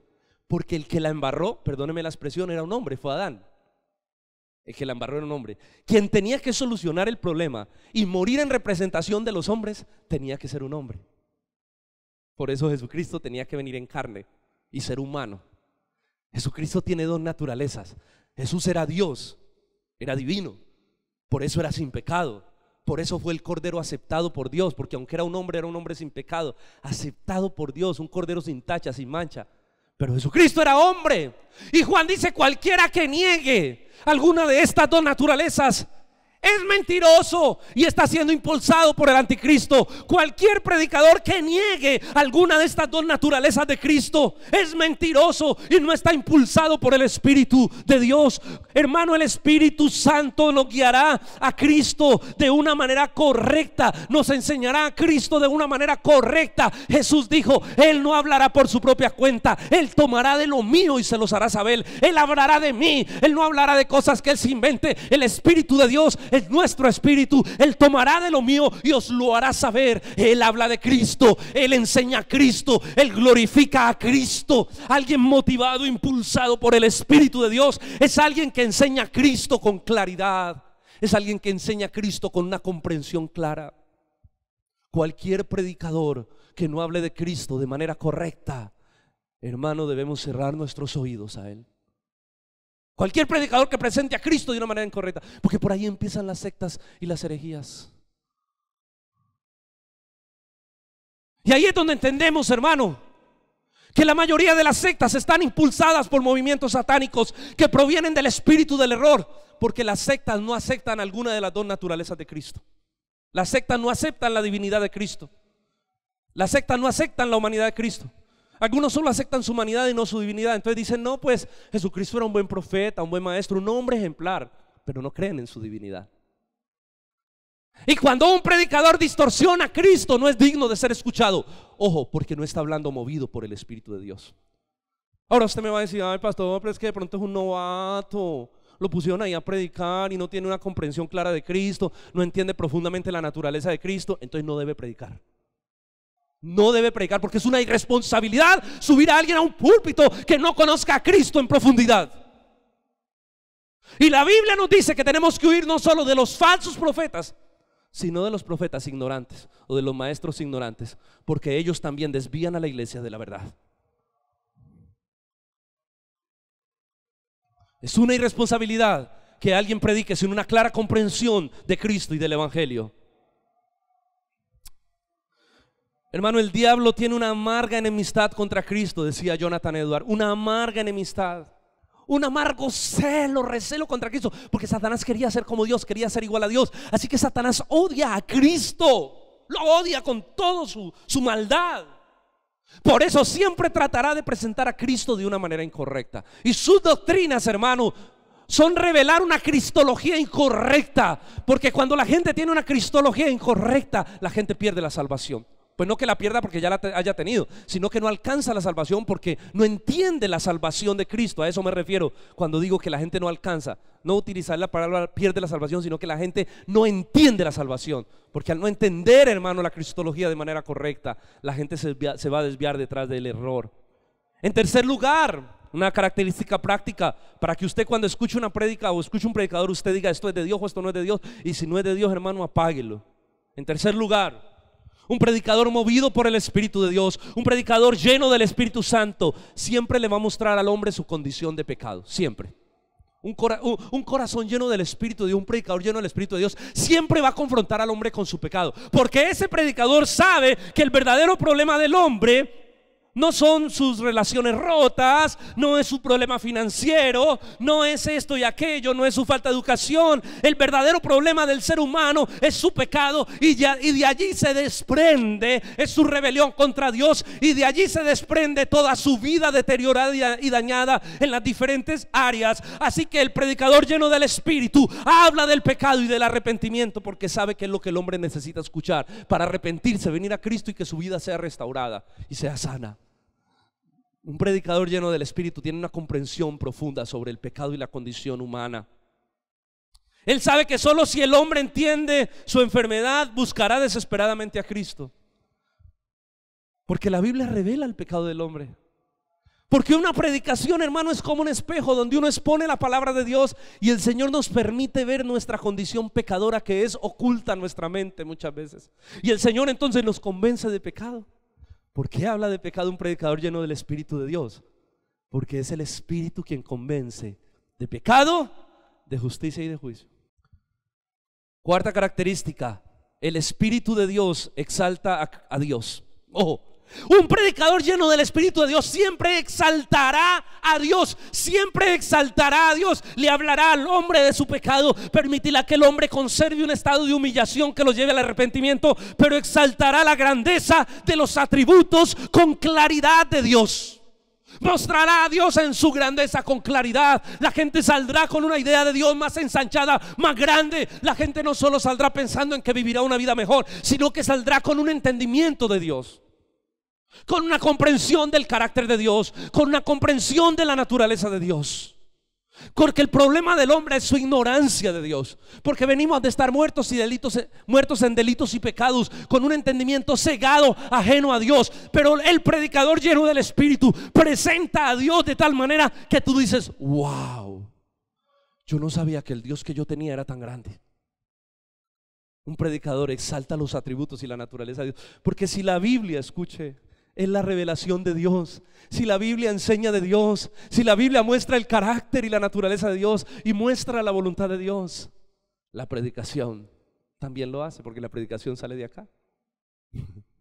Porque el que la embarró, perdóneme la expresión, era un hombre, fue Adán. El que la embarró era un hombre. Quien tenía que solucionar el problema y morir en representación de los hombres, tenía que ser un hombre. Por eso Jesucristo tenía que venir en carne y ser humano. Jesucristo tiene dos naturalezas. Jesús era Dios, era divino, por eso era sin pecado. Por eso fue el cordero aceptado por Dios, porque aunque era un hombre, era un hombre sin pecado, aceptado por Dios, un cordero sin tacha, sin mancha. Pero Jesucristo era hombre. Y Juan dice, cualquiera que niegue alguna de estas dos naturalezas, es mentiroso y está siendo impulsado por el anticristo. Cualquier predicador que niegue alguna de estas dos naturalezas de Cristo es mentiroso y no está impulsado por el Espíritu de Dios. Hermano, el Espíritu Santo nos guiará a Cristo de una manera correcta, nos enseñará a Cristo de una manera correcta. Jesús dijo, Él no hablará por su propia cuenta, Él tomará de lo mío y se los hará saber. Él hablará de mí, Él no hablará de cosas que Él se invente. El Espíritu de Dios es nuestro espíritu. Él tomará de lo mío y os lo hará saber. Él habla de Cristo, Él enseña a Cristo, Él glorifica a Cristo. Alguien motivado, impulsado por el Espíritu de Dios, es alguien que enseña a Cristo con claridad. Es alguien que enseña a Cristo con una comprensión clara. Cualquier predicador que no hable de Cristo de manera correcta, hermano, debemos cerrar nuestros oídos a Él. Cualquier predicador que presente a Cristo de una manera incorrecta. Porque por ahí empiezan las sectas y las herejías. Y ahí es donde entendemos, hermano, que la mayoría de las sectas están impulsadas por movimientos satánicos que provienen del espíritu del error. Porque las sectas no aceptan alguna de las dos naturalezas de Cristo. Las sectas no aceptan la divinidad de Cristo. Las sectas no aceptan la humanidad de Cristo. Algunos solo aceptan su humanidad y no su divinidad. Entonces dicen, no, pues Jesucristo era un buen profeta, un buen maestro, un hombre ejemplar, pero no creen en su divinidad. Y cuando un predicador distorsiona a Cristo, no es digno de ser escuchado. Ojo, porque no está hablando movido por el Espíritu de Dios. Ahora usted me va a decir, ay pastor, pero es que de pronto es un novato. Lo pusieron ahí a predicar y no tiene una comprensión clara de Cristo, no entiende profundamente la naturaleza de Cristo, entonces no debe predicar no debe predicar porque es una irresponsabilidad subir a alguien a un púlpito que no conozca a Cristo en profundidad. Y la Biblia nos dice que tenemos que huir no solo de los falsos profetas, sino de los profetas ignorantes o de los maestros ignorantes, porque ellos también desvían a la iglesia de la verdad. Es una irresponsabilidad que alguien predique sin una clara comprensión de Cristo y del Evangelio. Hermano, el diablo tiene una amarga enemistad contra Cristo, decía Jonathan Edward, una amarga enemistad. Un amargo celo, recelo contra Cristo, porque Satanás quería ser como Dios, quería ser igual a Dios. Así que Satanás odia a Cristo, lo odia con toda su, su maldad. Por eso siempre tratará de presentar a Cristo de una manera incorrecta. Y sus doctrinas, hermano, son revelar una cristología incorrecta. Porque cuando la gente tiene una cristología incorrecta, la gente pierde la salvación. Pues no que la pierda porque ya la haya tenido, sino que no alcanza la salvación porque no entiende la salvación de Cristo. A eso me refiero cuando digo que la gente no alcanza. No utilizar la palabra pierde la salvación, sino que la gente no entiende la salvación. Porque al no entender, hermano, la cristología de manera correcta, la gente se, va a desviar detrás del error. En tercer lugar, una característica práctica para que usted cuando escuche una prédica o escuche un predicador, usted diga esto es de Dios o esto no es de Dios. Y si no es de Dios, hermano, apáguelo. En tercer lugar, un predicador movido por el Espíritu de Dios, un predicador lleno del Espíritu Santo, siempre le va a mostrar al hombre su condición de pecado, siempre. Un, un, corazón lleno del Espíritu de Dios, un predicador lleno del Espíritu de Dios, siempre va a confrontar al hombre con su pecado. Porque ese predicador sabe que el verdadero problema del hombre no son sus relaciones rotas, no es su problema financiero, no es esto y aquello, no es su falta de educación. El verdadero problema del ser humano es su pecado y, de allí se desprende, es su rebelión contra Dios y de allí se desprende toda su vida deteriorada y dañada en las diferentes áreas. Así que el predicador lleno del Espíritu habla del pecado y del arrepentimiento porque sabe que es lo que el hombre necesita escuchar para arrepentirse, venir a Cristo y que su vida sea restaurada y sea sana. Un predicador lleno del Espíritu tiene una comprensión profunda sobre el pecado y la condición humana. Él sabe que solo si el hombre entiende su enfermedad buscará desesperadamente a Cristo. Porque la Biblia revela el pecado del hombre. Porque una predicación, hermano, es como un espejo donde uno expone la palabra de Dios y el Señor nos permite ver nuestra condición pecadora que es oculta en nuestra mente muchas veces. Y el Señor entonces nos convence de pecado. ¿Por qué habla de pecado un predicador lleno del Espíritu de Dios? Porque es el Espíritu quien convence de pecado, de justicia y de juicio. Cuarta característica, el Espíritu de Dios exalta a, Dios. Ojo, un predicador lleno del Espíritu de Dios siempre exaltará a Dios, siempre exaltará a Dios, le hablará al hombre de su pecado, permitirá que el hombre conserve un estado de humillación que lo lleve al arrepentimiento, pero exaltará la grandeza de los atributos con claridad de Dios. Mostrará a Dios en su grandeza con claridad. La gente saldrá con una idea de Dios más ensanchada, más grande. La gente no solo saldrá pensando en que vivirá una vida mejor, sino que saldrá con un entendimiento de Dios con una comprensión del carácter de Dios, con una comprensión de la naturaleza de Dios. Porque el problema del hombre es su ignorancia de Dios. Porque venimos de estar muertos eh, muertos en delitos y pecados, con un entendimiento cegado, ajeno a Dios. Pero el predicador lleno del Espíritu presenta a Dios de tal manera que tú dices, wow, yo no sabía que el Dios que yo tenía era tan grande. Un predicador exalta los atributos y la naturaleza de Dios. Porque si la Biblia, escuche, es la revelación de Dios. Si la Biblia enseña de Dios, si la Biblia muestra el carácter y la naturaleza de Dios y muestra la voluntad de Dios, la predicación también lo hace, porque la predicación sale de acá.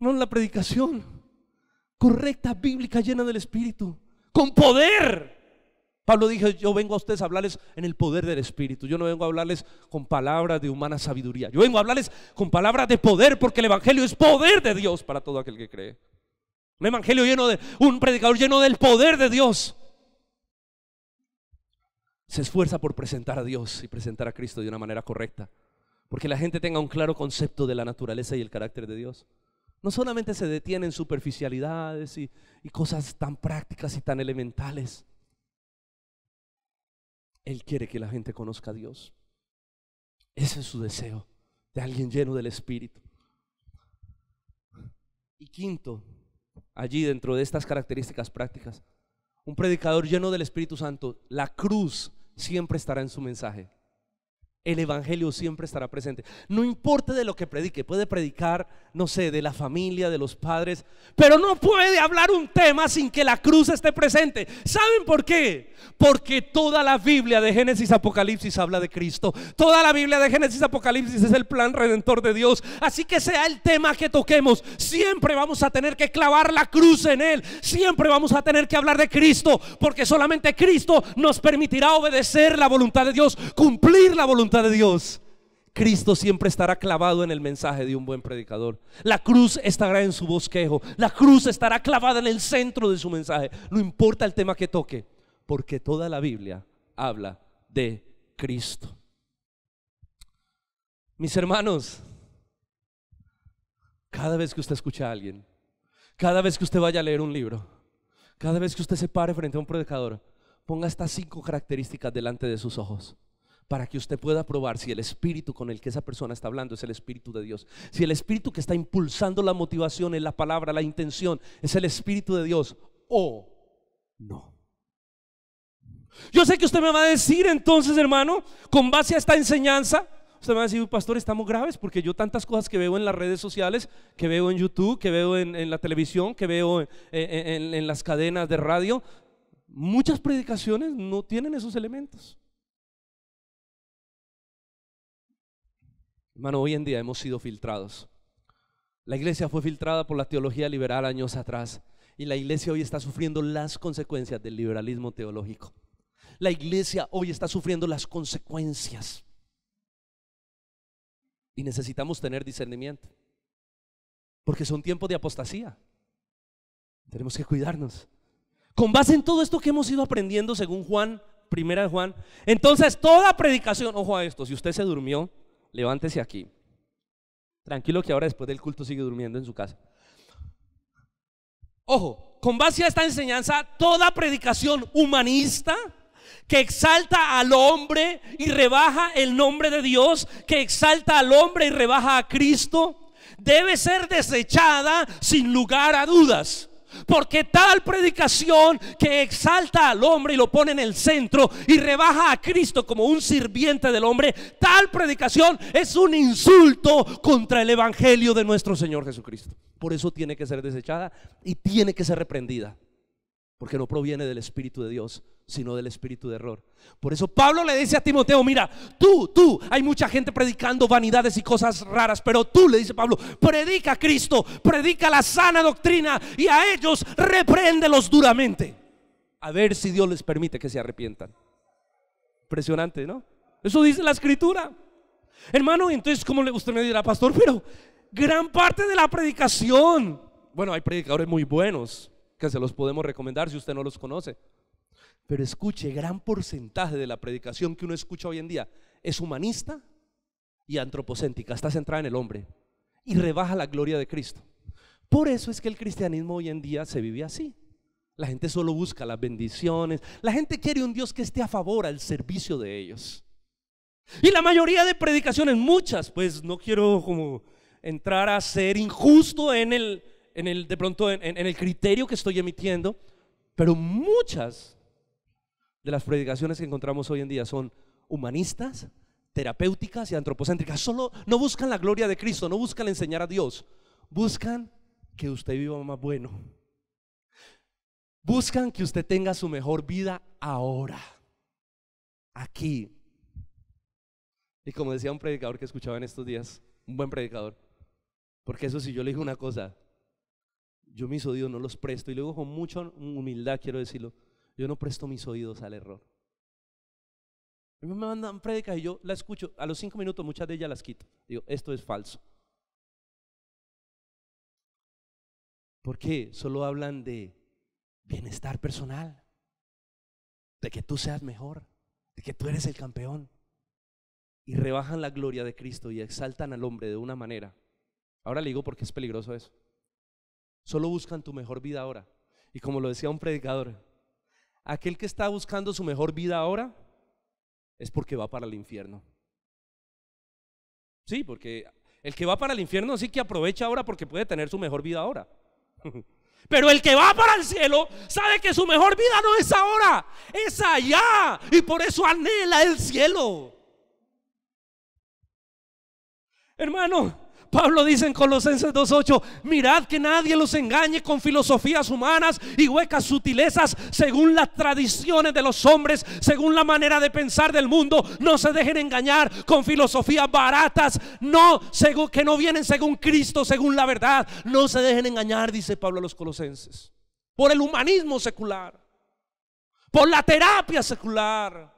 No, la predicación correcta, bíblica, llena del Espíritu, con poder Pablo dijo, yo vengo a ustedes a hablarles en el poder del Espíritu. Yo no vengo a hablarles con palabras de humana sabiduría. Yo vengo a hablarles con palabras de poder porque el Evangelio es poder de Dios para todo aquel que cree. Un Evangelio lleno de, un predicador lleno del poder de Dios. Se esfuerza por presentar a Dios y presentar a Cristo de una manera correcta. Porque la gente tenga un claro concepto de la naturaleza y el carácter de Dios. No solamente se detienen superficialidades y cosas tan prácticas y tan elementales él quiere que la gente conozca a Dios. Ese es su deseo de alguien lleno del Espíritu. Y quinto, allí dentro de estas características prácticas, un predicador lleno del Espíritu Santo, la cruz siempre estará en su mensaje el Evangelio siempre estará presente. No importa de lo que predique, puede predicar, no sé, de la familia, de los padres, pero no puede hablar un tema sin que la cruz esté presente. ¿Saben por qué? Porque toda la Biblia de Génesis Apocalipsis habla de Cristo. Toda la Biblia de Génesis Apocalipsis es el plan redentor de Dios. Así que sea el tema que toquemos, siempre vamos a tener que clavar la cruz en él. Siempre vamos a tener que hablar de Cristo, porque solamente Cristo nos permitirá obedecer la voluntad de Dios, cumplir la voluntad de Dios, Cristo siempre estará clavado en el mensaje de un buen predicador. La cruz estará en su bosquejo. La cruz estará clavada en el centro de su mensaje. No importa el tema que toque, porque toda la Biblia habla de Cristo. Mis hermanos, cada vez que usted escucha a alguien, cada vez que usted vaya a leer un libro, cada vez que usted se pare frente a un predicador, ponga estas cinco características delante de sus ojos para que usted pueda probar si el espíritu con el que esa persona está hablando es el espíritu de Dios. Si el espíritu que está impulsando la motivación en la palabra, la intención, es el espíritu de Dios o no. Yo sé que usted me va a decir entonces, hermano, con base a esta enseñanza, usted me va a decir, pastor, estamos graves porque yo tantas cosas que veo en las redes sociales, que veo en YouTube, que veo en, la televisión, que veo en las cadenas de radio, muchas predicaciones no tienen esos elementos. Hermano, hoy en día hemos sido filtrados. La iglesia fue filtrada por la teología liberal años atrás y la iglesia hoy está sufriendo las consecuencias del liberalismo teológico. La iglesia hoy está sufriendo las consecuencias. Y necesitamos tener discernimiento. Porque son tiempos de apostasía. Tenemos que cuidarnos. Con base en todo esto que hemos ido aprendiendo según Juan, primera de Juan. Entonces toda predicación, ojo a esto, si usted se durmió, levántese aquí. Tranquilo que ahora después del culto sigue durmiendo en su casa. Ojo, con base a esta enseñanza, toda predicación humanista que exalta al hombre y rebaja el nombre de Dios, que exalta al hombre y rebaja a Cristo, debe ser desechada sin lugar a dudas. Porque tal predicación que exalta al hombre y lo pone en el centro y rebaja a Cristo como un sirviente del hombre, tal predicación es un insulto contra el Evangelio de nuestro Señor Jesucristo. Por eso tiene que ser desechada y tiene que ser reprendida. Porque no proviene del Espíritu de Dios, sino del espíritu de error. Por eso Pablo le dice a Timoteo, mira, tú, tú, hay mucha gente predicando vanidades y cosas raras, pero tú le dice Pablo, predica a Cristo, predica la sana doctrina y a ellos repréndelos duramente. A ver si Dios les permite que se arrepientan. Impresionante, ¿no? Eso dice la escritura. Hermano, entonces, ¿cómo usted me dirá, pastor? Pero gran parte de la predicación, bueno, hay predicadores muy buenos que se los podemos recomendar si usted no los conoce. Pero escuche, gran porcentaje de la predicación que uno escucha hoy en día es humanista y antropocéntrica, está centrada en el hombre y rebaja la gloria de Cristo. Por eso es que el cristianismo hoy en día se vive así. La gente solo busca las bendiciones, la gente quiere un Dios que esté a favor al servicio de ellos. Y la mayoría de predicaciones, muchas, pues no quiero como entrar a ser injusto en el, el de pronto en el criterio que estoy emitiendo, pero muchas de las predicaciones que encontramos hoy en día son humanistas, terapéuticas y antropocéntricas. Solo no buscan la gloria de Cristo, no buscan enseñar a Dios, buscan que usted viva más bueno. Buscan que usted tenga su mejor vida ahora, aquí. Y como decía un predicador que escuchaba en estos días, un buen predicador, porque eso si yo le digo una cosa, yo mis odios no los presto, y luego con mucha humildad quiero decirlo, yo no presto mis oídos al error. A mí me mandan predicas y yo la escucho. A los cinco minutos muchas de ellas las quito. Digo, esto es falso. ¿Por qué? Solo hablan de bienestar personal, de que tú seas mejor, de que tú eres el campeón. Y rebajan la gloria de Cristo y exaltan al hombre de una manera. Ahora le digo porque es peligroso eso. Solo buscan tu mejor vida ahora. Y como lo decía un predicador, Aquel que está buscando su mejor vida ahora es porque va para el infierno. Sí, porque el que va para el infierno sí que aprovecha ahora porque puede tener su mejor vida ahora. Pero el que va para el cielo sabe que su mejor vida no es ahora, es allá. Y por eso anhela el cielo. Hermano, Pablo dice en Colosenses 2.8, mirad que nadie los engañe con filosofías humanas y huecas sutilezas según las tradiciones de los hombres, según la manera de pensar del mundo. No se dejen engañar con filosofías baratas, no, según, que no vienen según Cristo, según la verdad. No se dejen engañar, dice Pablo a los colosenses, por el humanismo secular, por la terapia secular,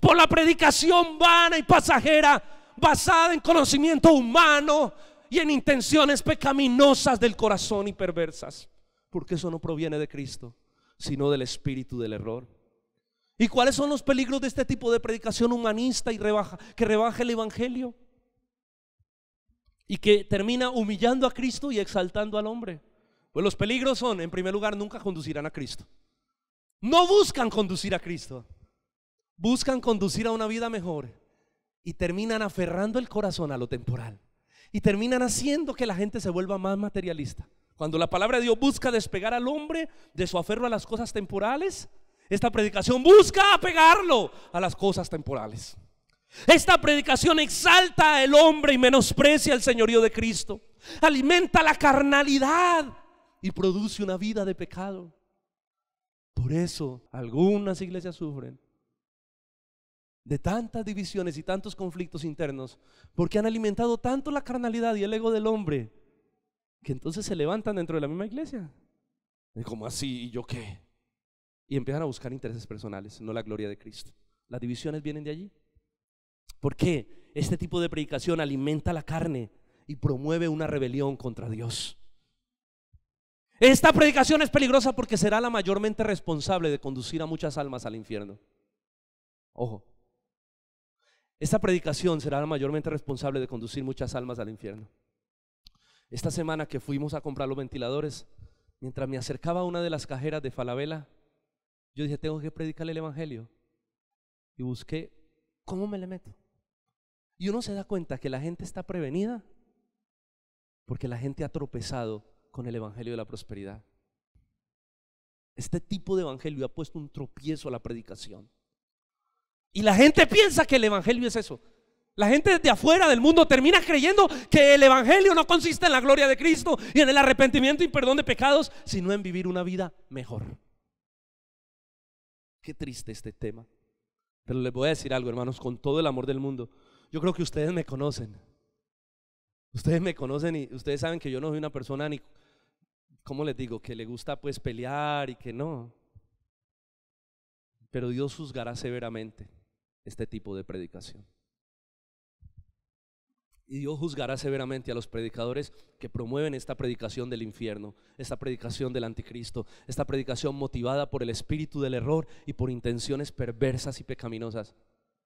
por la predicación vana y pasajera basada en conocimiento humano, y en intenciones pecaminosas del corazón y perversas. Porque eso no proviene de Cristo, sino del espíritu del error. ¿Y cuáles son los peligros de este tipo de predicación humanista y rebaja, que rebaja el Evangelio? Y que termina humillando a Cristo y exaltando al hombre. Pues los peligros son, en primer lugar, nunca conducirán a Cristo. No buscan conducir a Cristo. Buscan conducir a una vida mejor y terminan aferrando el corazón a lo temporal y terminan haciendo que la gente se vuelva más materialista. Cuando la palabra de Dios busca despegar al hombre de su aferro a las cosas temporales, esta predicación busca apegarlo a las cosas temporales. Esta predicación exalta al hombre y menosprecia el señorío de Cristo. Alimenta la carnalidad y produce una vida de pecado. Por eso algunas iglesias sufren de tantas divisiones y tantos conflictos internos, porque han alimentado tanto la carnalidad y el ego del hombre, que entonces se levantan dentro de la misma iglesia. Y ¿Cómo así? ¿Y yo qué? Y empiezan a buscar intereses personales, no la gloria de Cristo. Las divisiones vienen de allí. ¿Por qué? Este tipo de predicación alimenta la carne y promueve una rebelión contra Dios. Esta predicación es peligrosa porque será la mayormente responsable de conducir a muchas almas al infierno. Ojo, esta predicación será la mayormente responsable de conducir muchas almas al infierno. Esta semana que fuimos a comprar los ventiladores, mientras me acercaba a una de las cajeras de Falabella, yo dije, tengo que predicarle el Evangelio. Y busqué, ¿cómo me le meto? Y uno se da cuenta que la gente está prevenida porque la gente ha tropezado con el Evangelio de la Prosperidad. Este tipo de Evangelio ha puesto un tropiezo a la predicación. Y la gente piensa que el Evangelio es eso. La gente de afuera del mundo termina creyendo que el Evangelio no consiste en la gloria de Cristo y en el arrepentimiento y perdón de pecados, sino en vivir una vida mejor. Qué triste este tema. Pero les voy a decir algo, hermanos, con todo el amor del mundo. Yo creo que ustedes me conocen. Ustedes me conocen y ustedes saben que yo no soy una persona ni, ¿cómo les digo? Que le gusta pues pelear y que no. Pero Dios juzgará severamente este tipo de predicación. Y Dios juzgará severamente a los predicadores que promueven esta predicación del infierno, esta predicación del anticristo, esta predicación motivada por el espíritu del error y por intenciones perversas y pecaminosas.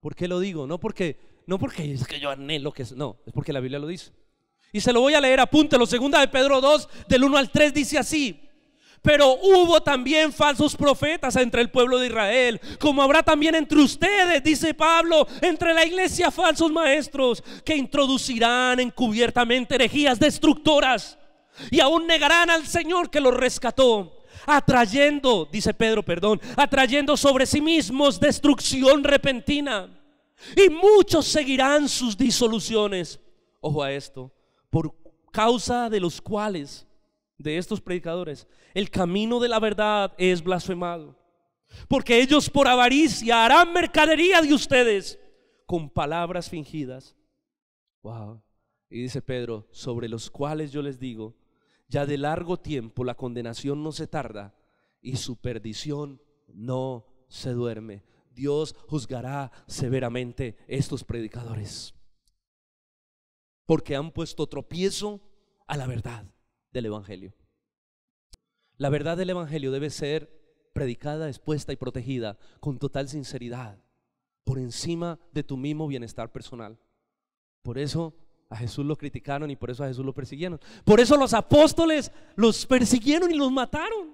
¿Por qué lo digo? No porque, no porque es que yo anhelo que... No, es porque la Biblia lo dice. Y se lo voy a leer, Lo Segunda de Pedro 2, del 1 al 3, dice así. Pero hubo también falsos profetas entre el pueblo de Israel, como habrá también entre ustedes, dice Pablo, entre la iglesia falsos maestros que introducirán encubiertamente herejías destructoras y aún negarán al Señor que los rescató atrayendo, dice Pedro, perdón, atrayendo sobre sí mismos destrucción repentina. Y muchos seguirán sus disoluciones. Ojo a esto, por causa de los cuales de estos predicadores, el camino de la verdad es blasfemado. Porque ellos por avaricia harán mercadería de ustedes con palabras fingidas. Wow. Y dice Pedro, sobre los cuales yo les digo, ya de largo tiempo la condenación no se tarda y su perdición no se duerme. Dios juzgará severamente estos predicadores. Porque han puesto tropiezo a la verdad del Evangelio. La verdad del Evangelio debe ser predicada, expuesta y protegida con total sinceridad, por encima de tu mismo bienestar personal. Por eso a Jesús lo criticaron y por eso a Jesús lo persiguieron. Por eso los apóstoles los persiguieron y los mataron.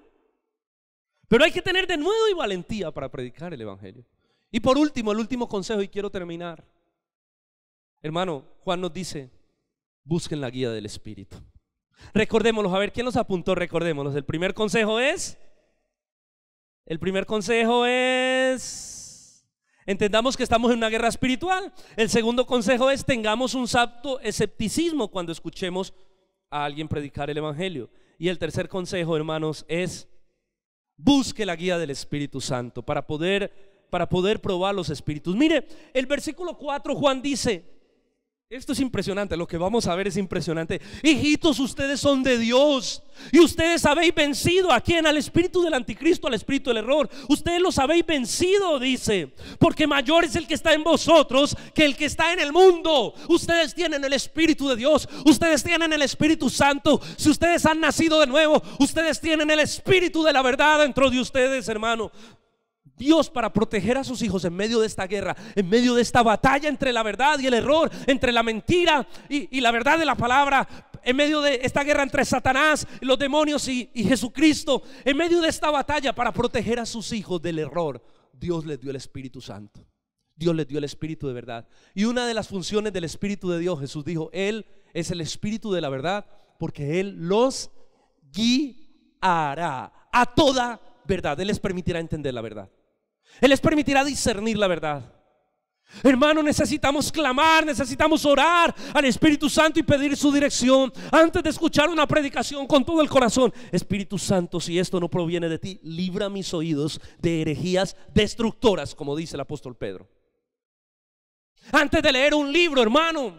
Pero hay que tener de nuevo y valentía para predicar el Evangelio. Y por último, el último consejo, y quiero terminar. Hermano, Juan nos dice, busquen la guía del Espíritu. Recordémoslos, a ver quién los apuntó, recordémoslos. El primer consejo es, el primer consejo es, entendamos que estamos en una guerra espiritual. El segundo consejo es, tengamos un sapto escepticismo cuando escuchemos a alguien predicar el Evangelio. Y el tercer consejo, hermanos, es, busque la guía del Espíritu Santo para poder, para poder probar los espíritus. Mire, el versículo 4, Juan dice, esto es impresionante, lo que vamos a ver es impresionante. Hijitos, ustedes son de Dios y ustedes habéis vencido a quién? Al espíritu del anticristo, al espíritu del error. Ustedes los habéis vencido, dice, porque mayor es el que está en vosotros que el que está en el mundo. Ustedes tienen el espíritu de Dios, ustedes tienen el Espíritu Santo. Si ustedes han nacido de nuevo, ustedes tienen el espíritu de la verdad dentro de ustedes, hermano. Dios para proteger a sus hijos en medio de esta guerra, en medio de esta batalla entre la verdad y el error, entre la mentira y, la verdad de la palabra, en medio de esta guerra entre Satanás, los demonios y, y Jesucristo, en medio de esta batalla para proteger a sus hijos del error, Dios les dio el Espíritu Santo. Dios les dio el Espíritu de verdad. Y una de las funciones del Espíritu de Dios, Jesús dijo, Él es el Espíritu de la verdad porque Él los guiará a toda verdad. Él les permitirá entender la verdad. Él les permitirá discernir la verdad. Hermano, necesitamos clamar, necesitamos orar al Espíritu Santo y pedir su dirección antes de escuchar una predicación con todo el corazón. Espíritu Santo, si esto no proviene de ti, libra mis oídos de herejías destructoras, como dice el apóstol Pedro. Antes de leer un libro, hermano,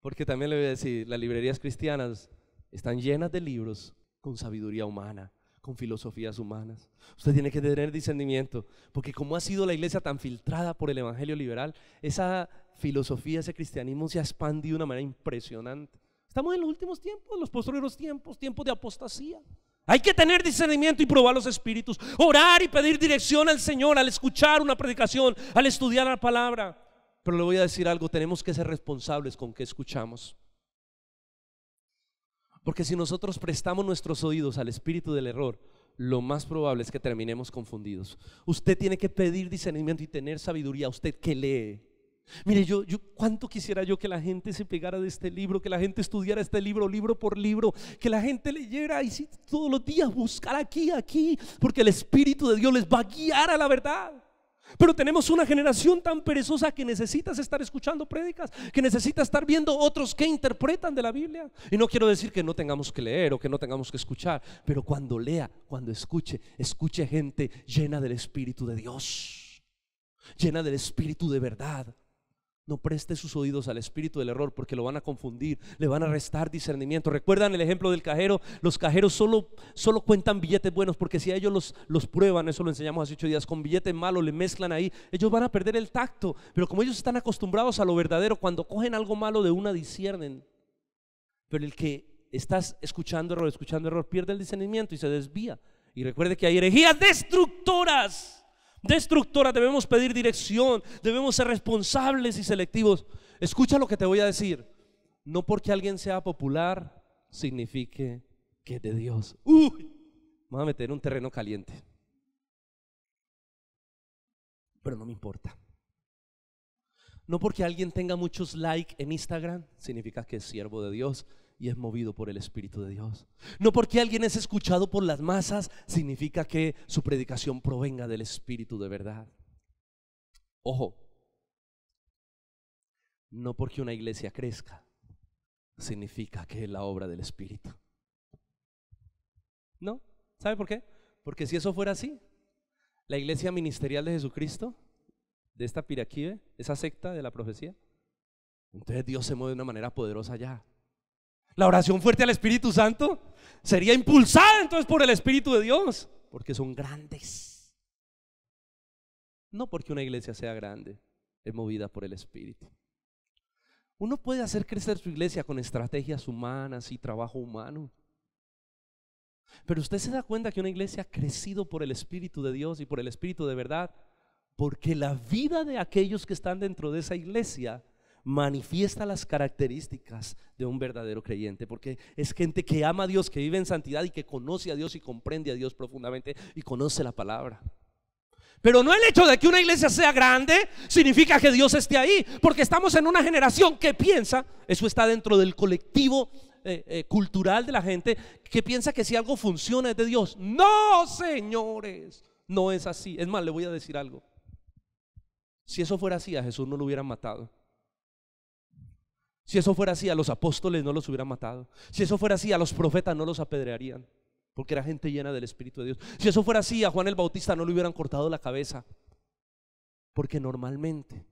porque también le voy a decir, las librerías cristianas están llenas de libros con sabiduría humana, con filosofías humanas. Usted tiene que tener discernimiento, porque como ha sido la iglesia tan filtrada por el Evangelio liberal, esa filosofía, ese cristianismo se ha expandido de una manera impresionante. Estamos en los últimos tiempos, los posteriores tiempos, tiempos de apostasía. Hay que tener discernimiento y probar los espíritus, orar y pedir dirección al Señor al escuchar una predicación, al estudiar la palabra. Pero le voy a decir algo, tenemos que ser responsables con que escuchamos. Porque si nosotros prestamos nuestros oídos al espíritu del error, lo más probable es que terminemos confundidos. Usted tiene que pedir discernimiento y tener sabiduría. Usted que lee. Mire, yo, yo, cuánto quisiera yo que la gente se pegara de este libro, que la gente estudiara este libro libro por libro, que la gente leyera y si, todos los días buscar aquí, aquí, porque el Espíritu de Dios les va a guiar a la verdad. Pero tenemos una generación tan perezosa que necesitas estar escuchando prédicas, que necesita estar viendo otros que interpretan de la Biblia. Y no quiero decir que no tengamos que leer o que no tengamos que escuchar, pero cuando lea, cuando escuche, escuche gente llena del Espíritu de Dios, llena del Espíritu de verdad, no preste sus oídos al espíritu del error porque lo van a confundir, le van a restar discernimiento. ¿Recuerdan el ejemplo del cajero? Los cajeros solo, solo cuentan billetes buenos porque si a ellos los, prueban, eso lo enseñamos hace ocho días, con billetes malos le mezclan ahí, ellos van a perder el tacto. Pero como ellos están acostumbrados a lo verdadero, cuando cogen algo malo de una disciernen. Pero el que estás escuchando error, escuchando error, pierde el discernimiento y se desvía. Y recuerde que hay herejías destructoras Destructora debemos pedir dirección, debemos ser responsables y selectivos. Escucha lo que te voy a decir. No porque alguien sea popular signifique que es de Dios. Uy, me a meter un terreno caliente. Pero no me importa. No porque alguien tenga muchos likes en Instagram significa que es siervo de Dios y es movido por el Espíritu de Dios. No porque alguien es escuchado por las masas significa que su predicación provenga del Espíritu de verdad. Ojo, no porque una iglesia crezca significa que es la obra del Espíritu. ¿No? ¿Sabe por qué? Porque si eso fuera así, la iglesia ministerial de Jesucristo, de esta piraquive, esa secta de la profecía, entonces Dios se mueve de una manera poderosa allá. La oración fuerte al Espíritu Santo sería impulsada entonces por el Espíritu de Dios, porque son grandes. No porque una iglesia sea grande, es movida por el Espíritu. Uno puede hacer crecer su iglesia con estrategias humanas y trabajo humano. Pero usted se da cuenta que una iglesia ha crecido por el Espíritu de Dios y por el Espíritu de verdad, porque la vida de aquellos que están dentro de esa iglesia manifiesta las características de un verdadero creyente, porque es gente que ama a Dios, que vive en santidad y que conoce a Dios y comprende a Dios profundamente y conoce la palabra. Pero no el hecho de que una iglesia sea grande significa que Dios esté ahí, porque estamos en una generación que piensa, eso está dentro del colectivo eh, eh, cultural de la gente, que piensa que si algo funciona es de Dios. No, señores, no es así. Es más, le voy a decir algo. Si eso fuera así, a Jesús no lo hubieran matado. Si eso fuera así, a los apóstoles no los hubieran matado. Si eso fuera así, a los profetas no los apedrearían, porque era gente llena del Espíritu de Dios. Si eso fuera así, a Juan el Bautista no le hubieran cortado la cabeza, porque normalmente,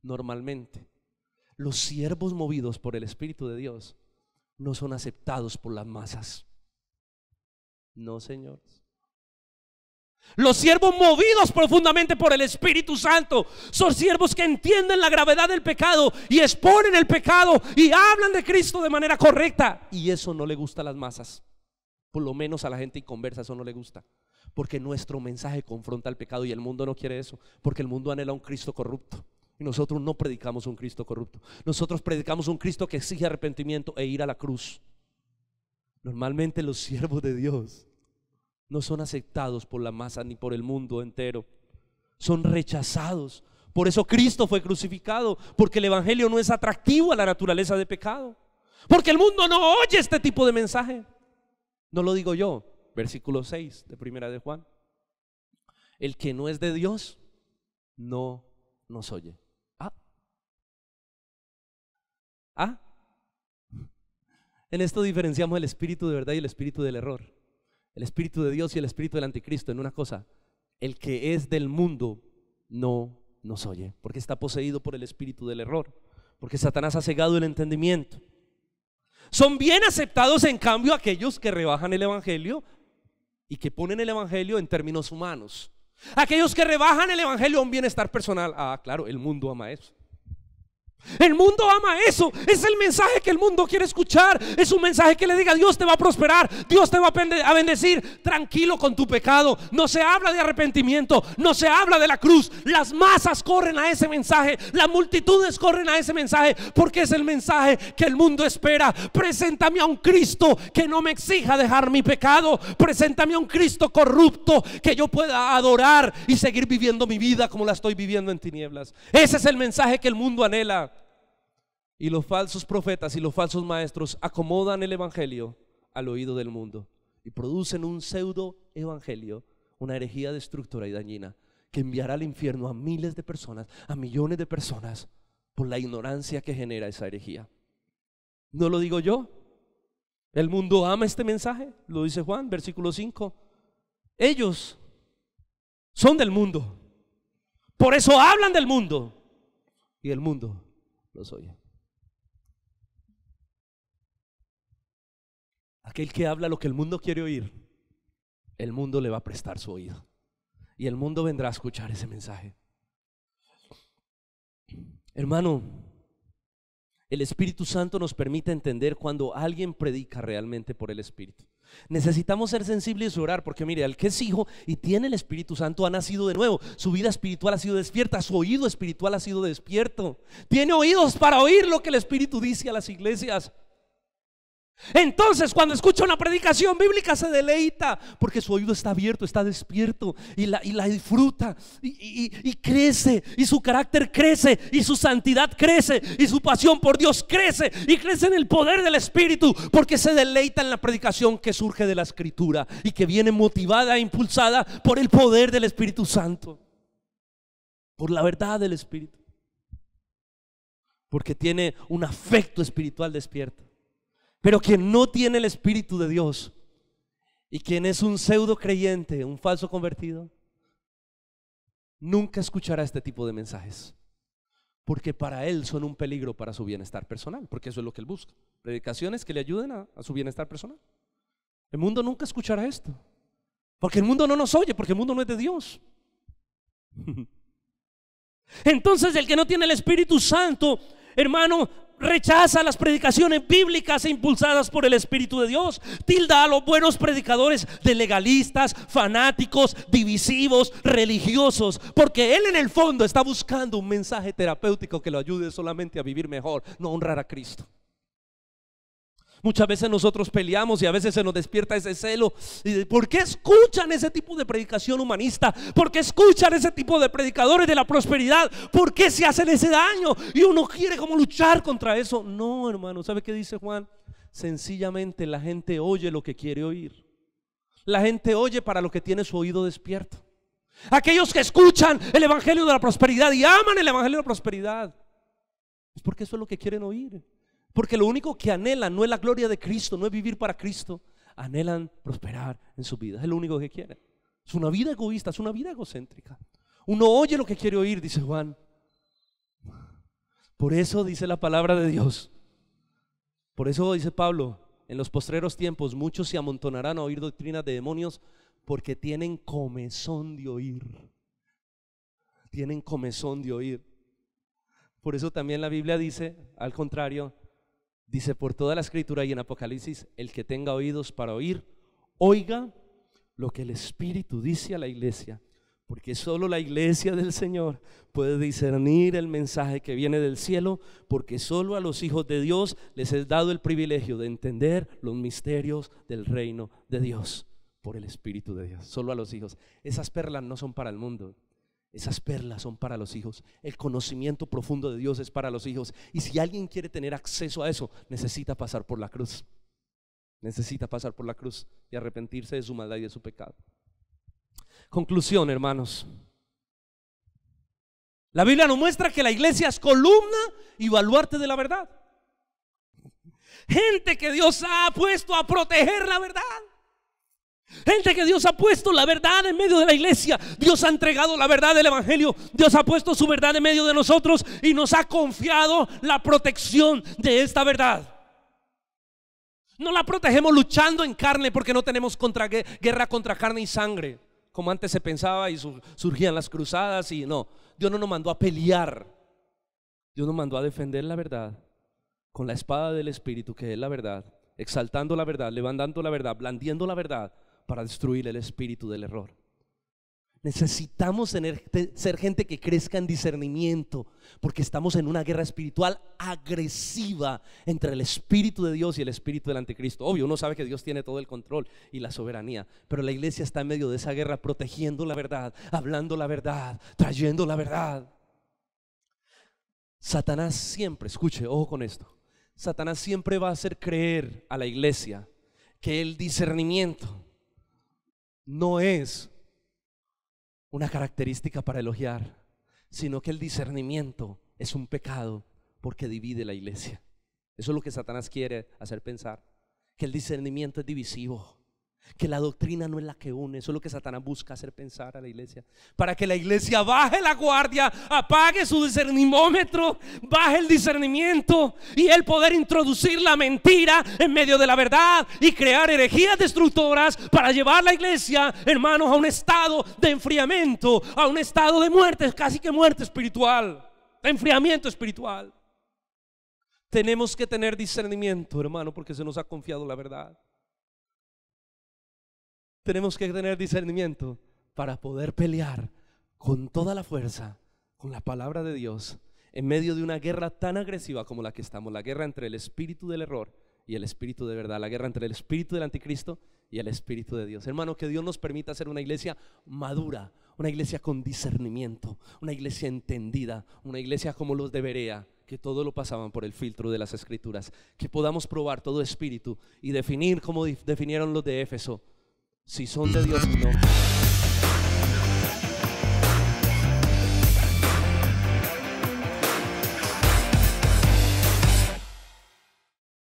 normalmente, los siervos movidos por el Espíritu de Dios no son aceptados por las masas. No, señores. Los siervos movidos profundamente por el Espíritu Santo son siervos que entienden la gravedad del pecado y exponen el pecado y hablan de Cristo de manera correcta. Y eso no le gusta a las masas. Por lo menos a la gente conversa eso no le gusta. Porque nuestro mensaje confronta al pecado y el mundo no quiere eso. Porque el mundo anhela un Cristo corrupto. Y nosotros no predicamos un Cristo corrupto. Nosotros predicamos un Cristo que exige arrepentimiento e ir a la cruz. Normalmente los siervos de Dios no son aceptados por la masa ni por el mundo entero. Son rechazados. Por eso Cristo fue crucificado, porque el Evangelio no es atractivo a la naturaleza de pecado. Porque el mundo no oye este tipo de mensaje. No lo digo yo. Versículo 6 de Primera de Juan. El que no es de Dios no nos oye. Ah. Ah. En esto diferenciamos el espíritu de verdad y el espíritu del error el Espíritu de Dios y el Espíritu del Anticristo en una cosa, el que es del mundo no nos oye, porque está poseído por el espíritu del error, porque Satanás ha cegado el entendimiento. Son bien aceptados en cambio aquellos que rebajan el Evangelio y que ponen el Evangelio en términos humanos. Aquellos que rebajan el Evangelio a un bienestar personal. Ah, claro, el mundo ama eso. El mundo ama eso. Es el mensaje que el mundo quiere escuchar. Es un mensaje que le diga, Dios te va a prosperar, Dios te va a bendecir. Tranquilo con tu pecado. No se habla de arrepentimiento, no se habla de la cruz. Las masas corren a ese mensaje, las multitudes corren a ese mensaje, porque es el mensaje que el mundo espera. Preséntame a un Cristo que no me exija dejar mi pecado. Preséntame a un Cristo corrupto que yo pueda adorar y seguir viviendo mi vida como la estoy viviendo en tinieblas. Ese es el mensaje que el mundo anhela. Y los falsos profetas y los falsos maestros acomodan el Evangelio al oído del mundo y producen un pseudo Evangelio, una herejía destructora y dañina que enviará al infierno a miles de personas, a millones de personas, por la ignorancia que genera esa herejía. ¿No lo digo yo? El mundo ama este mensaje, lo dice Juan, versículo 5. Ellos son del mundo. Por eso hablan del mundo. Y el mundo los oye. Aquel que habla lo que el mundo quiere oír, el mundo le va a prestar su oído. Y el mundo vendrá a escuchar ese mensaje. Hermano, el Espíritu Santo nos permite entender cuando alguien predica realmente por el Espíritu. Necesitamos ser sensibles y orar, porque mire, el que es hijo y tiene el Espíritu Santo ha nacido de nuevo. Su vida espiritual ha sido despierta, su oído espiritual ha sido despierto. Tiene oídos para oír lo que el Espíritu dice a las iglesias. Entonces, cuando escucha una predicación bíblica, se deleita, porque su oído está abierto, está despierto y la, disfruta y, crece, y su carácter crece, y su santidad crece, y su pasión por Dios crece, y crece en el poder del Espíritu, porque se deleita en la predicación que surge de la Escritura y que viene motivada e impulsada por el poder del Espíritu Santo, por la verdad del Espíritu, porque tiene un afecto espiritual despierto. Pero quien no tiene el Espíritu de Dios y quien es un pseudo creyente, un falso convertido, nunca escuchará este tipo de mensajes. Porque para él son un peligro para su bienestar personal, porque eso es lo que él busca. Predicaciones que le ayuden a, su bienestar personal. El mundo nunca escuchará esto. Porque el mundo no nos oye, porque el mundo no es de Dios. Entonces el que no tiene el Espíritu Santo, hermano, rechaza las predicaciones bíblicas e impulsadas por el Espíritu de Dios. Tilda a los buenos predicadores de legalistas, fanáticos, divisivos, religiosos, porque él en el fondo está buscando un mensaje terapéutico que lo ayude solamente a vivir mejor, no honrar a Cristo. Muchas veces nosotros peleamos y a veces se nos despierta ese celo. ¿Por qué escuchan ese tipo de predicación humanista? ¿Por qué escuchan ese tipo de predicadores de la prosperidad? ¿Por qué se hacen ese daño? Y uno quiere como luchar contra eso. No, hermano, ¿sabe qué dice Juan? Sencillamente la gente oye lo que quiere oír. La gente oye para lo que tiene su oído despierto. Aquellos que escuchan el Evangelio de la Prosperidad y aman el Evangelio de la Prosperidad. Es porque eso es lo que quieren oír. Porque lo único que anhelan no es la gloria de Cristo, no es vivir para Cristo. Anhelan prosperar en su vida. Es lo único que quieren. Es una vida egoísta, es una vida egocéntrica. Uno oye lo que quiere oír, dice Juan. Por eso dice la palabra de Dios. Por eso dice Pablo, en los postreros tiempos muchos se amontonarán a oír doctrinas de demonios porque tienen comezón de oír. Tienen comezón de oír. Por eso también la Biblia dice, al contrario, Dice, por toda la escritura y en Apocalipsis, el que tenga oídos para oír, oiga lo que el Espíritu dice a la iglesia, porque solo la iglesia del Señor puede discernir el mensaje que viene del cielo, porque solo a los hijos de Dios les es dado el privilegio de entender los misterios del reino de Dios por el Espíritu de Dios, solo a los hijos. Esas perlas no son para el mundo, esas perlas son para los hijos. El conocimiento profundo de Dios es para los hijos. Y si alguien quiere tener acceso a eso, necesita pasar por la cruz. Necesita pasar por la cruz y arrepentirse de su maldad y de su pecado. Conclusión, hermanos. La Biblia nos muestra que la iglesia es columna y baluarte de la verdad. Gente que Dios ha puesto a proteger la verdad. Gente que Dios ha puesto la verdad en medio de la iglesia. Dios ha entregado la verdad del Evangelio. Dios ha puesto su verdad en medio de nosotros y nos ha confiado la protección de esta verdad. No la protegemos luchando en carne porque no tenemos guerra contra carne y sangre, como antes se pensaba y surgían las cruzadas y no. Dios no nos mandó a pelear. Dios nos mandó a defender la verdad con la espada del Espíritu que es la verdad, exaltando la verdad, levantando la verdad, blandiendo la verdad para destruir el espíritu del error. Necesitamos ser gente que crezca en discernimiento, porque estamos en una guerra espiritual agresiva entre el Espíritu de Dios y el Espíritu del Anticristo. Obvio, uno sabe que Dios tiene todo el control y la soberanía, pero la iglesia está en medio de esa guerra protegiendo la verdad, hablando la verdad, trayendo la verdad. Satanás siempre, escuche, ojo con esto, Satanás siempre va a hacer creer a la iglesia que el discernimiento no es una característica para elogiar, sino que el discernimiento es un pecado porque divide la iglesia. Eso es lo que Satanás quiere hacer pensar, que el discernimiento es divisivo. Que la doctrina no es la que une, eso es lo que Satanás busca hacer pensar a la iglesia. Para que la iglesia baje la guardia, apague su discernimómetro, baje el discernimiento y el poder introducir la mentira en medio de la verdad y crear herejías destructoras para llevar la iglesia, hermanos, a un estado de enfriamiento, a un estado de muerte, casi que muerte espiritual, de enfriamiento espiritual. Tenemos que tener discernimiento, hermano, porque se nos ha confiado la verdad tenemos que tener discernimiento para poder pelear con toda la fuerza, con la palabra de Dios, en medio de una guerra tan agresiva como la que estamos, la guerra entre el espíritu del error y el espíritu de verdad, la guerra entre el espíritu del anticristo y el espíritu de Dios. Hermano, que Dios nos permita ser una iglesia madura, una iglesia con discernimiento, una iglesia entendida, una iglesia como los de Berea, que todo lo pasaban por el filtro de las escrituras, que podamos probar todo espíritu y definir como definieron los de Éfeso, si son de Dios no.